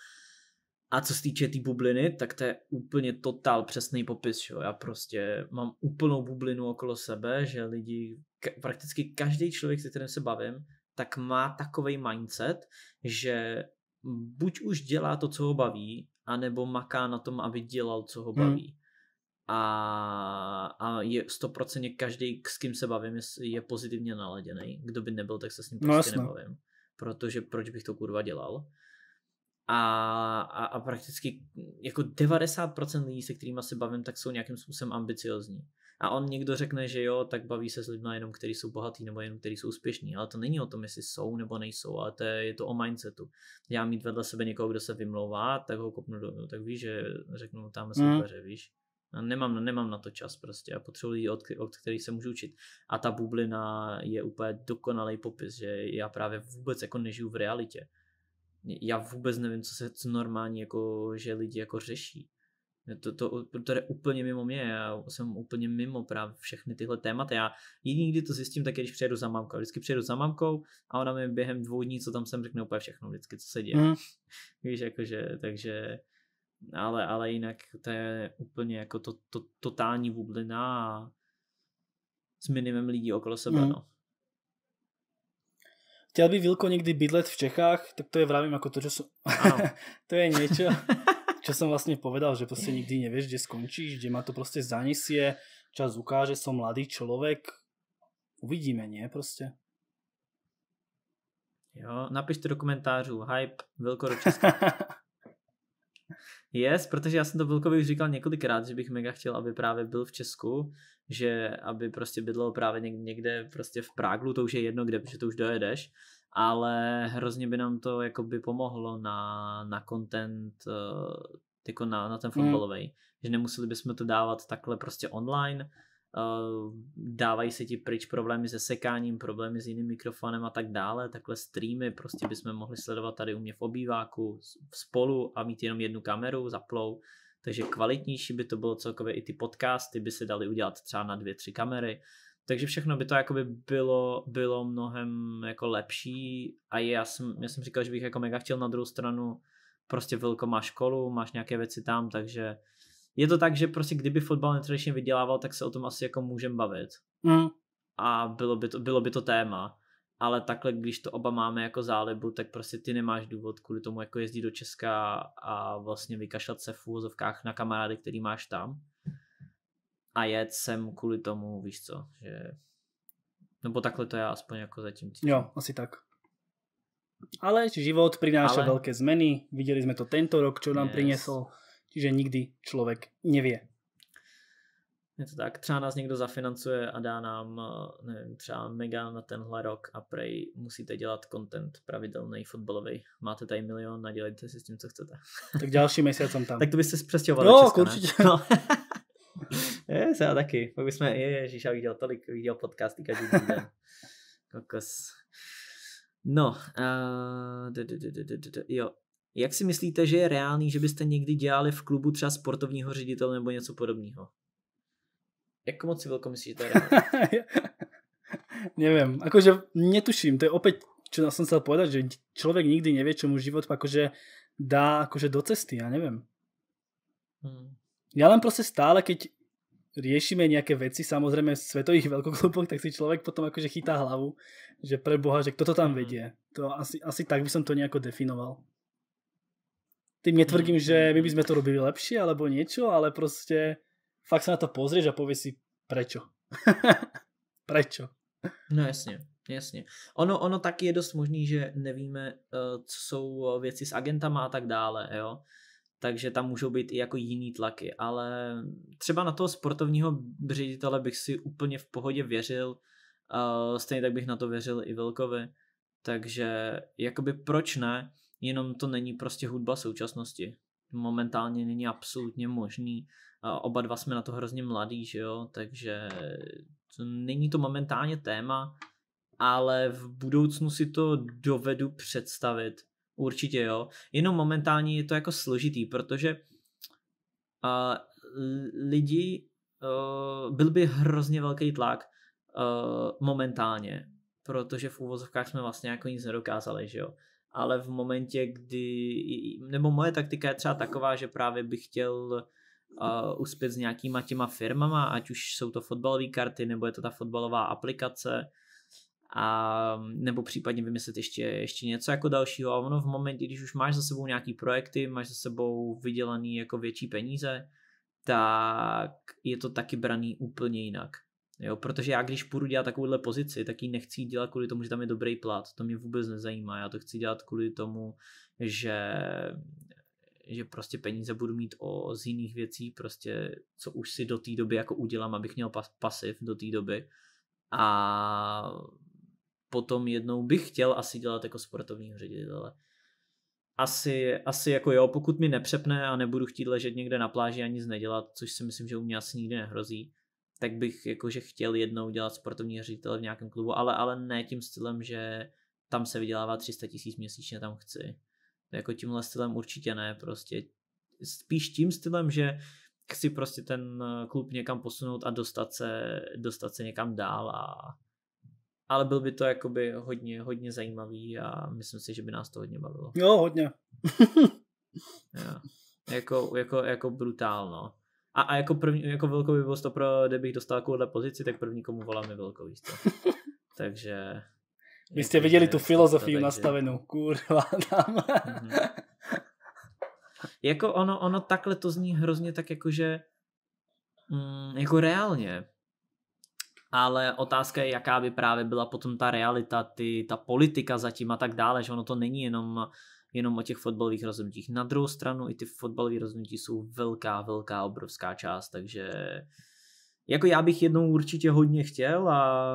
A co se týče té tý bubliny, tak to je úplně totál přesný popis. Že? Já prostě mám úplnou bublinu okolo sebe, že lidi, ka- prakticky každý člověk, se kterým se bavím, tak má takový mindset, že buď už dělá to, co ho baví, anebo maká na tom, aby dělal, co ho hmm. baví. Hmm a, a je stoprocentně každý, s kým se bavím, je, pozitivně naladěný. Kdo by nebyl, tak se s ním no, prostě no, nebavím. Protože proč bych to kurva dělal? A, a, a prakticky jako 90% lidí, se kterými se bavím, tak jsou nějakým způsobem ambiciozní. A on někdo řekne, že jo, tak baví se s lidmi jenom, kteří jsou bohatí nebo jenom, kteří jsou úspěšní. Ale to není o tom, jestli jsou nebo nejsou, ale to je, je to o mindsetu. Já mít vedle sebe někoho, kdo se vymlouvá, tak ho kopnu do, tak víš, že řeknu, tam se mm. víš. Nemám, nemám na to čas prostě a potřebuji lidi, od, od kterých se můžu učit. A ta bublina je úplně dokonalý popis, že já právě vůbec jako nežiju v realitě. Já vůbec nevím, co se co normální, jako, že lidi jako řeší. To, to, to je úplně mimo mě, já jsem úplně mimo právě všechny tyhle témata. Já jediný, kdy to zjistím, tak je, když přijedu za mamkou. Vždycky přijedu za mamkou a ona mi během dvou dní, co tam jsem, řekne úplně všechno, vždycky, co se děje. Mm. Víš, jakože, takže ale, ale jinak to je úplně jako to, to, totální bublina a s minimem lidí okolo sebe, mm. no. Chtěl by Vilko někdy bydlet v Čechách, tak to je vravím jako to, že som... to je něco, čo som vlastne povedal, že prostě nikdy nevieš, kde skončíš, kde ma to prostě zanesie, čas ukáže, som mladý človek, uvidíme, nie prostě. Jo, napište do komentářů hype Vilko do Česka. Yes, protože já jsem to Vilkovi už říkal několikrát, že bych mega chtěl, aby právě byl v Česku, že aby prostě bydlel právě někde prostě v Práglu, to už je jedno kde, protože to už dojedeš, ale hrozně by nám to jako by pomohlo na, na content eh, jako na, na ten hmm. fotbalový, mm. že nemuseli bychom to dávat takhle prostě online, Ehm, dávají se ti pryč problémy se sekáním, problémy s jiným mikrofonem a tak dále, takhle streamy prostě bychom mohli sledovat tady u mě v obýváku spolu a mít jenom jednu kameru zaplou, takže kvalitnější by to bylo celkově i ty podcasty by se daly udělat třeba na dvě, tři kamery, takže všechno by to jakoby bylo, bylo mnohem jako lepší a já jsem, já jsem říkal, že bych jako mega chtěl na druhou stranu prostě velko má školu, máš nějaké věci tam, takže je to tak, že prostě kdyby fotbal netradičně vydělával, tak se o tom asi jako můžeme bavit. Mm. A bylo by, to, bylo by to téma. Ale takhle, když to oba máme jako zálibu, tak prostě ty nemáš důvod kvůli tomu jako jezdit do Česka a vlastně vykašlat se v úvozovkách na kamarády, který máš tam. A jet sem kvůli tomu, víš co, že... Nebo takhle to já aspoň jako zatím cítím. Jo, asi tak. Ale život přináší Ale... změny. Viděli jsme to tento rok, co nám yes. priniesol že nikdy člověk nevě. Je to tak. Třeba nás někdo zafinancuje a dá nám eh, nevím, třeba mega na tenhle rok a prej musíte dělat content pravidelný fotbalový. Máte tady milion, nadělejte si s tím, co chcete. Tak další měsíc tam. tak to byste se přestěhovali. Jo, Česka, určitě. No. je, se já taky. Pak bychom, je, ježíš, já viděl tolik, viděl podcasty každý den. Kokos. No, uh, d, d, d, jo, jak si myslíte, že je reálný, že byste někdy dělali v klubu třeba sportovního ředitele nebo něco podobného? Jak moc si velko myslíte? že to je reálný? Nevím, akože netuším, to je opět, co jsem chtěl povedať, že člověk nikdy neví, čemu mu život akože dá akože do cesty, Já nevím. Hmm. Já len prostě stále, keď riešime nejaké veci, samozrejme v svetových veľkoklubov, tak si človek potom akože chytá hlavu, že pre Boha, že kto to tam hmm. vedie. To asi, asi tak by som to nejako definoval tým hmm. netvrdím, že my by sme to robili lepšie alebo niečo, ale proste fakt sa na to pozrieš a povieš si prečo. prečo. No jasne, jasně. Ono, ono taky je dost možný, že nevíme, eh, co jsou věci s agentama a tak dále, jo. Takže tam můžou být i jako jiný tlaky, ale třeba na toho sportovního ředitele bych si úplně v pohodě věřil, eh, stejně tak bych na to věřil i Vilkovi, takže jakoby proč ne, jenom to není prostě hudba současnosti. Momentálně není absolutně možný. oba dva jsme na to hrozně mladí, že jo, takže to není to momentálně téma, ale v budoucnu si to dovedu představit. Určitě jo. Jenom momentálně je to jako složitý, protože uh, lidi, uh, byl by hrozně velký tlak uh, momentálně, protože v úvozovkách jsme vlastně jako nic nedokázali, že jo ale v momentě, kdy, nebo moje taktika je třeba taková, že právě bych chtěl uh, uspět s nějakýma těma firmama, ať už jsou to fotbalové karty, nebo je to ta fotbalová aplikace, a, nebo případně vymyslet ještě, ještě něco jako dalšího. A ono v momentě, když už máš za sebou nějaký projekty, máš za sebou vydělaný jako větší peníze, tak je to taky braný úplně jinak. Jo, protože já když půjdu dělat takovouhle pozici, tak ji nechci dělat kvůli tomu, že tam je dobrý plat. To mě vůbec nezajímá. Já to chci dělat kvůli tomu, že že prostě peníze budu mít o, z jiných věcí, prostě co už si do té doby jako udělám, abych měl pas, pasiv do té doby. A potom jednou bych chtěl asi dělat jako sportovního ředitele. Asi, asi jako jo, pokud mi nepřepne a nebudu chtít ležet někde na pláži a nic nedělat, což si myslím, že u mě asi nikdy nehrozí, tak bych jakože chtěl jednou dělat sportovní ředitele v nějakém klubu, ale, ale ne tím stylem, že tam se vydělává 300 tisíc měsíčně, tam chci. Jako tímhle stylem určitě ne, prostě spíš tím stylem, že chci prostě ten klub někam posunout a dostat se, dostat se někam dál a ale byl by to jakoby hodně, hodně zajímavý a myslím si, že by nás to hodně bavilo. Jo, hodně. jo, jako, jako, jako brutálno. A, a jako, první, jako velkový byl to pro, kdybych dostal takovouhle pozici, tak první komu volám je velkový Takže... Vy jste jako, viděli tu filozofii takže... nastavenou, kurva, tam. Mm-hmm. jako ono, ono takhle to zní hrozně tak jakože, mm, jako reálně, ale otázka je, jaká by právě byla potom ta realita, ty, ta politika zatím a tak dále, že ono to není jenom jenom o těch fotbalových rozhodnutích. Na druhou stranu i ty fotbalové rozhodnutí jsou velká, velká, obrovská část, takže jako já bych jednou určitě hodně chtěl a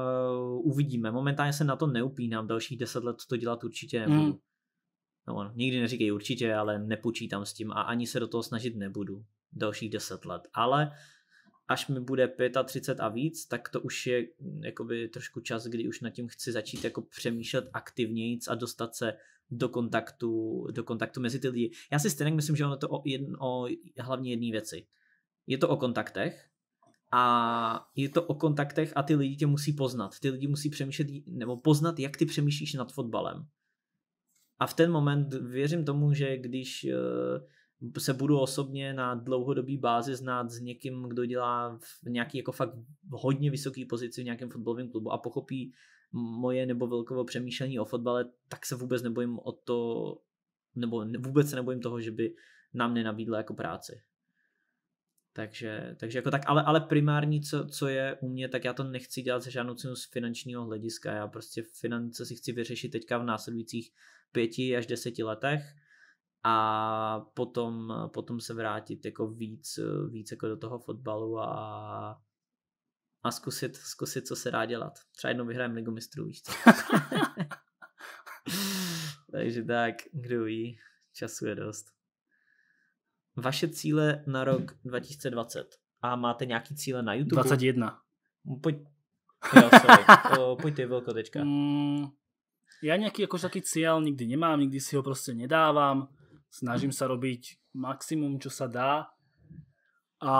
uvidíme. Momentálně se na to neupínám, dalších deset let to dělat určitě nebudu. Hmm. No, nikdy neříkej určitě, ale nepočítám s tím a ani se do toho snažit nebudu dalších deset let. Ale až mi bude 35 a víc, tak to už je jakoby trošku čas, kdy už nad tím chci začít jako přemýšlet aktivnějíc a dostat se do kontaktu, do kontaktu mezi ty lidi. Já si stejně myslím, že ono to o, jedn, o hlavně jedné věci. Je to o kontaktech a je to o kontaktech a ty lidi tě musí poznat. Ty lidi musí přemýšlet, nebo poznat, jak ty přemýšlíš nad fotbalem. A v ten moment věřím tomu, že když eh, se budu osobně na dlouhodobý bázi znát s někým, kdo dělá v nějaký jako fakt hodně vysoký pozici v nějakém fotbalovém klubu a pochopí moje nebo velkovo přemýšlení o fotbale, tak se vůbec nebojím o to, nebo vůbec se nebojím toho, že by nám nenabídla jako práci. Takže, takže jako tak, ale, ale primární, co, co je u mě, tak já to nechci dělat se žádnou cenu z finančního hlediska. Já prostě finance si chci vyřešit teďka v následujících pěti až deseti letech a potom, potom se vrátit jako víc, víc jako do toho fotbalu a, a zkusit, zkusit, co se dá dělat. Třeba jednou vyhrajeme Ligu mistrů, víš Takže tak, kdo ví, času je dost. Vaše cíle na rok 2020 a máte nějaký cíle na YouTube? 21. Pojď, jo, sorry. o, pojď ty, Vilko, teďka. Mm, já nějaký jakož taký cíl nikdy nemám, nikdy si ho prostě nedávám. Snažím hm. se robiť maximum, co se dá a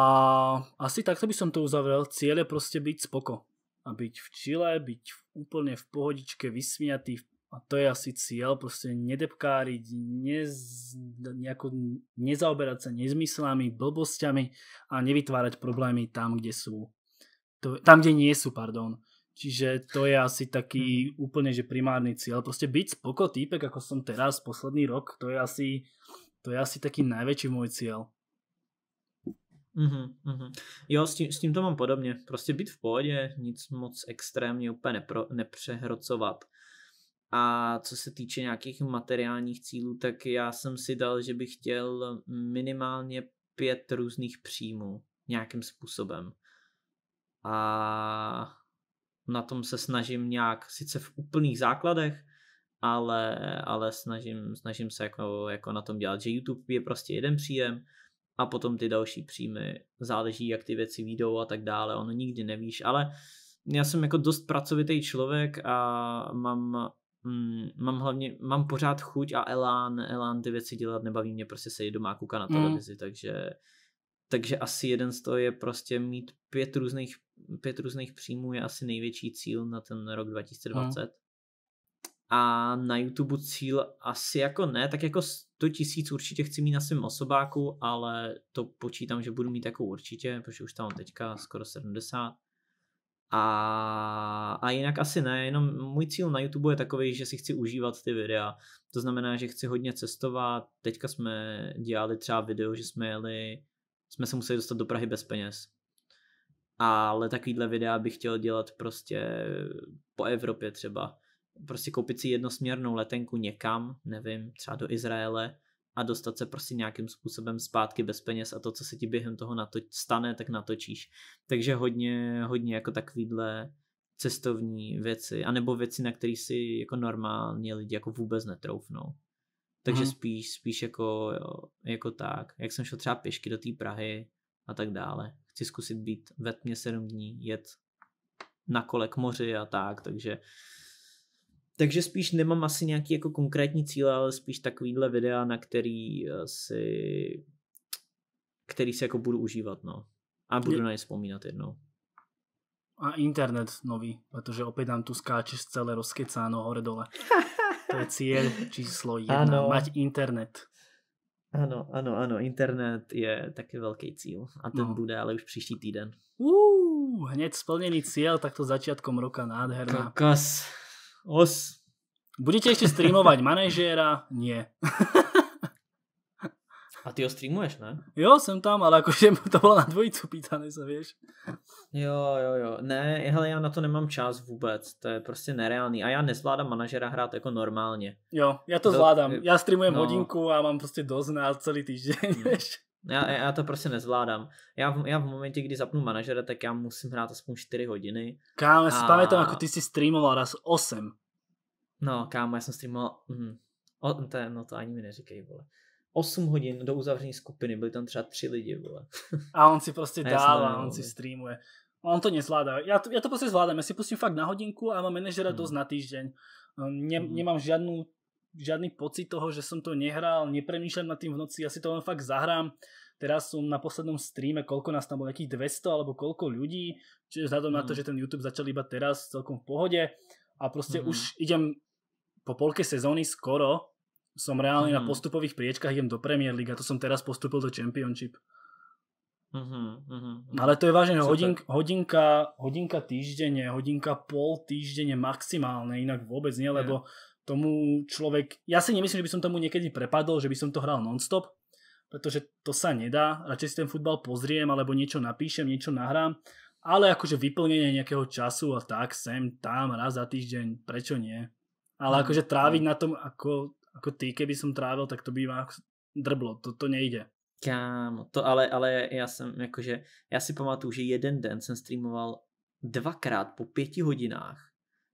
asi takto by som to uzavrel. Cieľ je proste byť spoko. A byť v čile, byť v, úplne v pohodičke, vysmiatý. A to je asi cieľ, proste nedepkáriť, nez, nejako, nezaoberať sa nezmyslami, blbosťami a nevytvárať problémy tam, kde sú. To, tam, kde nie sú, pardon. Čiže to je asi taký mhm. úplne, že primárny cieľ. Proste byť spoko týpek, ako som teraz, posledný rok, to je asi, to je asi taký najväčší môj cieľ. Mm-hmm, Jo, s tím, s tím to mám podobně. Prostě být v pohodě, nic moc extrémně úplně nepro, nepřehrocovat. A co se týče nějakých materiálních cílů, tak já jsem si dal, že bych chtěl minimálně pět různých příjmů nějakým způsobem. A na tom se snažím nějak, sice v úplných základech, ale, ale snažím, snažím se jako, jako na tom dělat, že YouTube je prostě jeden příjem, a potom ty další příjmy, záleží, jak ty věci výjdou a tak dále, ono nikdy nevíš, ale já jsem jako dost pracovitý člověk a mám, mm, mám hlavně, mám pořád chuť a elán, elán ty věci dělat, nebaví mě prostě sedět doma a koukat na hmm. televizi, mm. takže takže asi jeden z toho je prostě mít pět různých, pět různých příjmů je asi největší cíl na ten rok hmm. 2020. Mm a na YouTube cíl asi jako ne, tak jako 100 tisíc určitě chci mít na svém osobáku, ale to počítám, že budu mít jako určitě, protože už tam teďka skoro 70. A, a jinak asi ne, jenom můj cíl na YouTube je takový, že si chci užívat ty videa. To znamená, že chci hodně cestovat. Teďka jsme dělali třeba video, že jsme jeli, jsme se museli dostat do Prahy bez peněz. Ale takovýhle videa bych chtěl dělat prostě po Evropě třeba prostě koupit si jednosměrnou letenku někam, nevím, třeba do Izraele a dostat se prostě nějakým způsobem zpátky bez peněz a to, co se ti během toho natoč, stane, tak natočíš. Takže hodně, hodně jako takovýhle cestovní věci, anebo věci, na které si jako normálně lidi jako vůbec netroufnou. Takže hmm. spíš, spíš jako, jo, jako tak, jak jsem šel třeba pěšky do té Prahy a tak dále. Chci zkusit být ve tmě sedm dní, jet na kole k moři a tak, takže takže spíš nemám asi nějaký jako konkrétní cíle, ale spíš takovýhle videa, na který eh, si který si jako budu užívat, no. A budu na ně vzpomínat jednou. A internet nový, protože opět nám tu skáčeš celé rozkecáno hore dole. To je cíl číslo jedna, ano. mať internet. Ano, ano, ano, internet je taky velký cíl a ten no. bude ale už příští týden. Uh, hned splněný cíl, tak to začátkom roka nádherná. Kokos. Os. Budete ešte streamovať manažéra? Nie. A ty ho streamuješ, ne? Jo, jsem tam, ale jakože to bylo na dvojicu pítané se, víš. Jo, jo, jo. Ne, hele, já na to nemám čas vůbec. To je prostě nereálný. A já nezvládám manažera hrát jako normálně. Jo, já to, Do... zvládám. Já streamujem no. hodinku a mám prostě dost na celý týden, no. víš. Já, já to prostě nezvládám. Já v, já v momentě, kdy zapnu manažera, tak já musím hrát aspoň 4 hodiny. Kámo, já si pamětám, jako ty si streamoval raz 8. No, kámo, já jsem streamoval... Mm, o, to, no to ani mi neříkej, vole. 8 hodin do uzavření skupiny, byli tam třeba 3 lidi, vole. A on si prostě dává, on si streamuje. On to nezvládá. Já to, já to prostě zvládám. Já si pustím fakt na hodinku a mám manažera hmm. dost na týždeň. Ehm, ne, hmm. Nemám žiadnu žiadny pocit toho, že som to nehral, nepremýšľam nad tým v noci, ja si to len fakt zahrám. Teraz som na poslednom streame, koľko nás tam bolo, nejakých 200 alebo koľko ľudí, čiže vzhľadom mm. na to, mhm. že ten YouTube začal iba teraz celkom v pohode a proste mm. už idem po polke sezóny skoro, som reálne mm. na mhm. postupových priečkách, idem do Premier League a to som teraz postupil do Championship. Uhum, uhum. Mhm. Ale to je vážne hodink, hodinka, hodinka týždenne, hodinka pol týždenne maximálne, inak vôbec nie, lebo tomu človek, ja si nemyslím, že by som tomu niekedy prepadol, že by som to hral nonstop, pretože to sa nedá, radšej si ten futbal pozriem, alebo niečo napíšem, niečo nahrám, ale akože vyplnenie nejakého času a tak, sem, tam, raz za týždeň, prečo nie? Ale hm, akože tráviť hm. na tom, ako, ako ty, keby som trávil, tak to by ma drblo, to, to nejde. Kámo, to ale, ale já jsem, jakože, já si pamatuju, že jeden den jsem streamoval dvakrát po pěti hodinách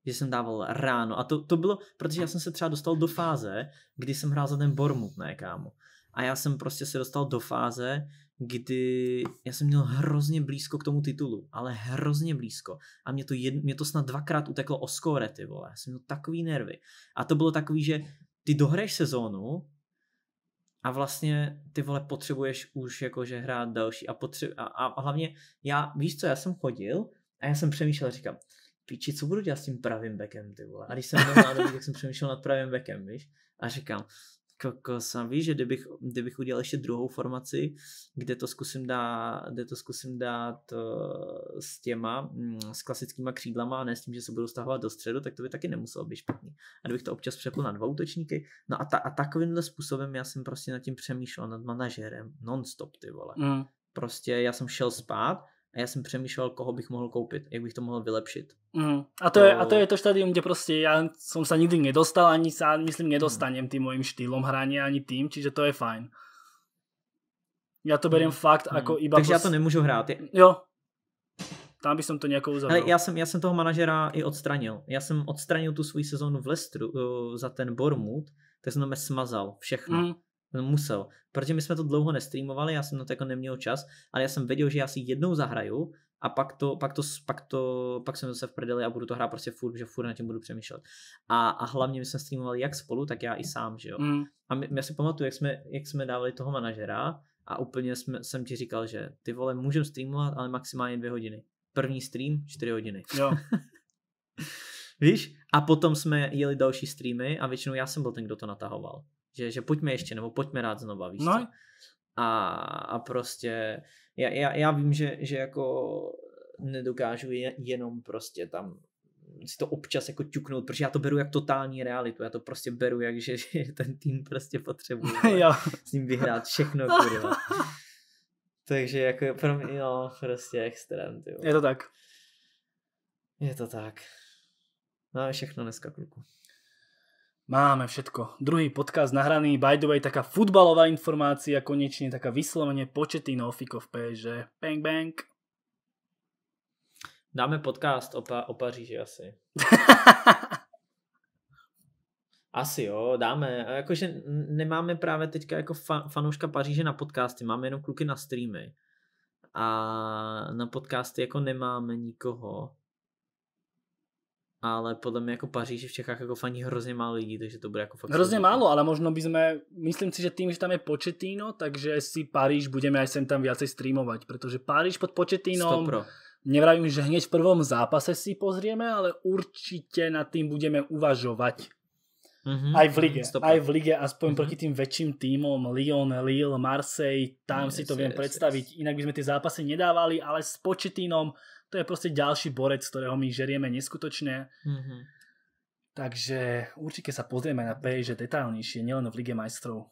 že jsem dával ráno. A to, to bylo, protože já jsem se třeba dostal do fáze, kdy jsem hrál za ten Bormut, ne kámo. A já jsem prostě se dostal do fáze, kdy já jsem měl hrozně blízko k tomu titulu, ale hrozně blízko. A mě to, jed, mě to snad dvakrát uteklo o skóre, ty vole. Já jsem měl takový nervy. A to bylo takový, že ty dohraješ sezónu a vlastně ty vole potřebuješ už jakože hrát další a, potře- a, a, a hlavně já, víš co, já jsem chodil a já jsem přemýšlel, říkám, piči, co budu dělat s tím pravým bekem, ty vole. A když jsem byl mladý, tak jsem přemýšlel nad pravým bekem, víš. A říkám, kokos, sam víš, že kdybych, kdybych udělal ještě druhou formaci, kde to zkusím dát, kde to zkusím dát uh, s těma, mm, s klasickýma křídlama a ne s tím, že se budu stahovat do středu, tak to by taky nemuselo být špatný. A kdybych to občas přepl na dva útočníky, no a, ta, a takovýmhle způsobem já jsem prostě nad tím přemýšlel, nad manažerem, nonstop, ty vole. Mm. Prostě já jsem šel spát a já jsem přemýšlel, koho bych mohl koupit, jak bych to mohl vylepšit. Mm. A, to, to... Je, a to je to štadium, kde prostě já jsem se nikdy nedostal, ani sa, myslím, hmm. nedostanem mm. tým mojím štýlom hraní ani tým, čiže to je fajn. Já to beriem mm. fakt mm. ako iba... Takže pos... já to nemůžu hrát. Je... Jo. Tam bych som to nějakou uzavřel. já jsem, já jsem toho manažera i odstranil. Já jsem odstranil tu svou sezónu v Lestru uh, za ten Bormut, tak jsem tam smazal všechno. Mm musel, protože my jsme to dlouho nestreamovali, já jsem na to jako neměl čas, ale já jsem věděl, že já si jednou zahraju a pak to, pak to, pak to, pak jsem zase v prdeli a budu to hrát prostě furt, že furt na tím budu přemýšlet. A, a hlavně my jsme streamovali jak spolu, tak já i sám, že jo. Mm. A my, já si pamatuju, jak jsme, jak jsme dávali toho manažera a úplně jsme, jsem ti říkal, že ty vole, můžem streamovat, ale maximálně dvě hodiny. První stream, čtyři hodiny. Jo. Víš? A potom jsme jeli další streamy a většinou já jsem byl ten, kdo to natahoval že, že pojďme ještě, nebo pojďme rád znova, víš no. co? A, a prostě já, já, já vím, že, že jako nedokážu jenom prostě tam si to občas jako ťuknout, protože já to beru jak totální realitu, já to prostě beru jak, že, že ten tým prostě potřebuje jo. s ním vyhrát všechno, kurva. Takže jako pro mě, no, prostě extrém, tyvo. Je to tak. Je to tak. No a všechno dneska, kluku. Máme všetko. Druhý podcast nahraný, by the way, taká futbalová informácia, konečne taká vyslovene početý nofiko v PSG. Bang, bang. Dáme podcast o, pa o Paříži asi. asi jo, dáme. A jakože nemáme právě teďka jako fa fanouška Paříže na podcasty, máme jenom kluky na streamy. A na podcasty jako nemáme nikoho ale podle mě jako Paříž v Čechách jako faní hrozně málo lidí, takže to bude jako fakt... Hrozně hrozný. málo, ale možno by sme, myslím si, že tím, že tam je početíno, takže si Paríž budeme aj sem tam viacej streamovat, protože Paríž pod početínom... Nevravím, že hneď v prvom zápase si pozrieme, ale určite nad tým budeme uvažovať. Mm-hmm. Aj v lige. Stop. Aj v lige, aspoň mm-hmm. proti tým väčším týmom, Lyon, Lille, Marseille, tam yes, si to viem yes, predstaviť. Yes. Inak by sme tie zápasy nedávali, ale s početínom to je prostě ďalší borec, ktorého my žerieme neskutočne. Mm-hmm. Takže určite sa pozrieme na PSG detailnejšie, nielen v Lige majstrov.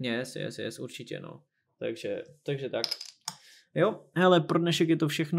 Yes, yes, yes, určitě no. Takže, takže tak. Jo, hele, pro dnešek je to všechno.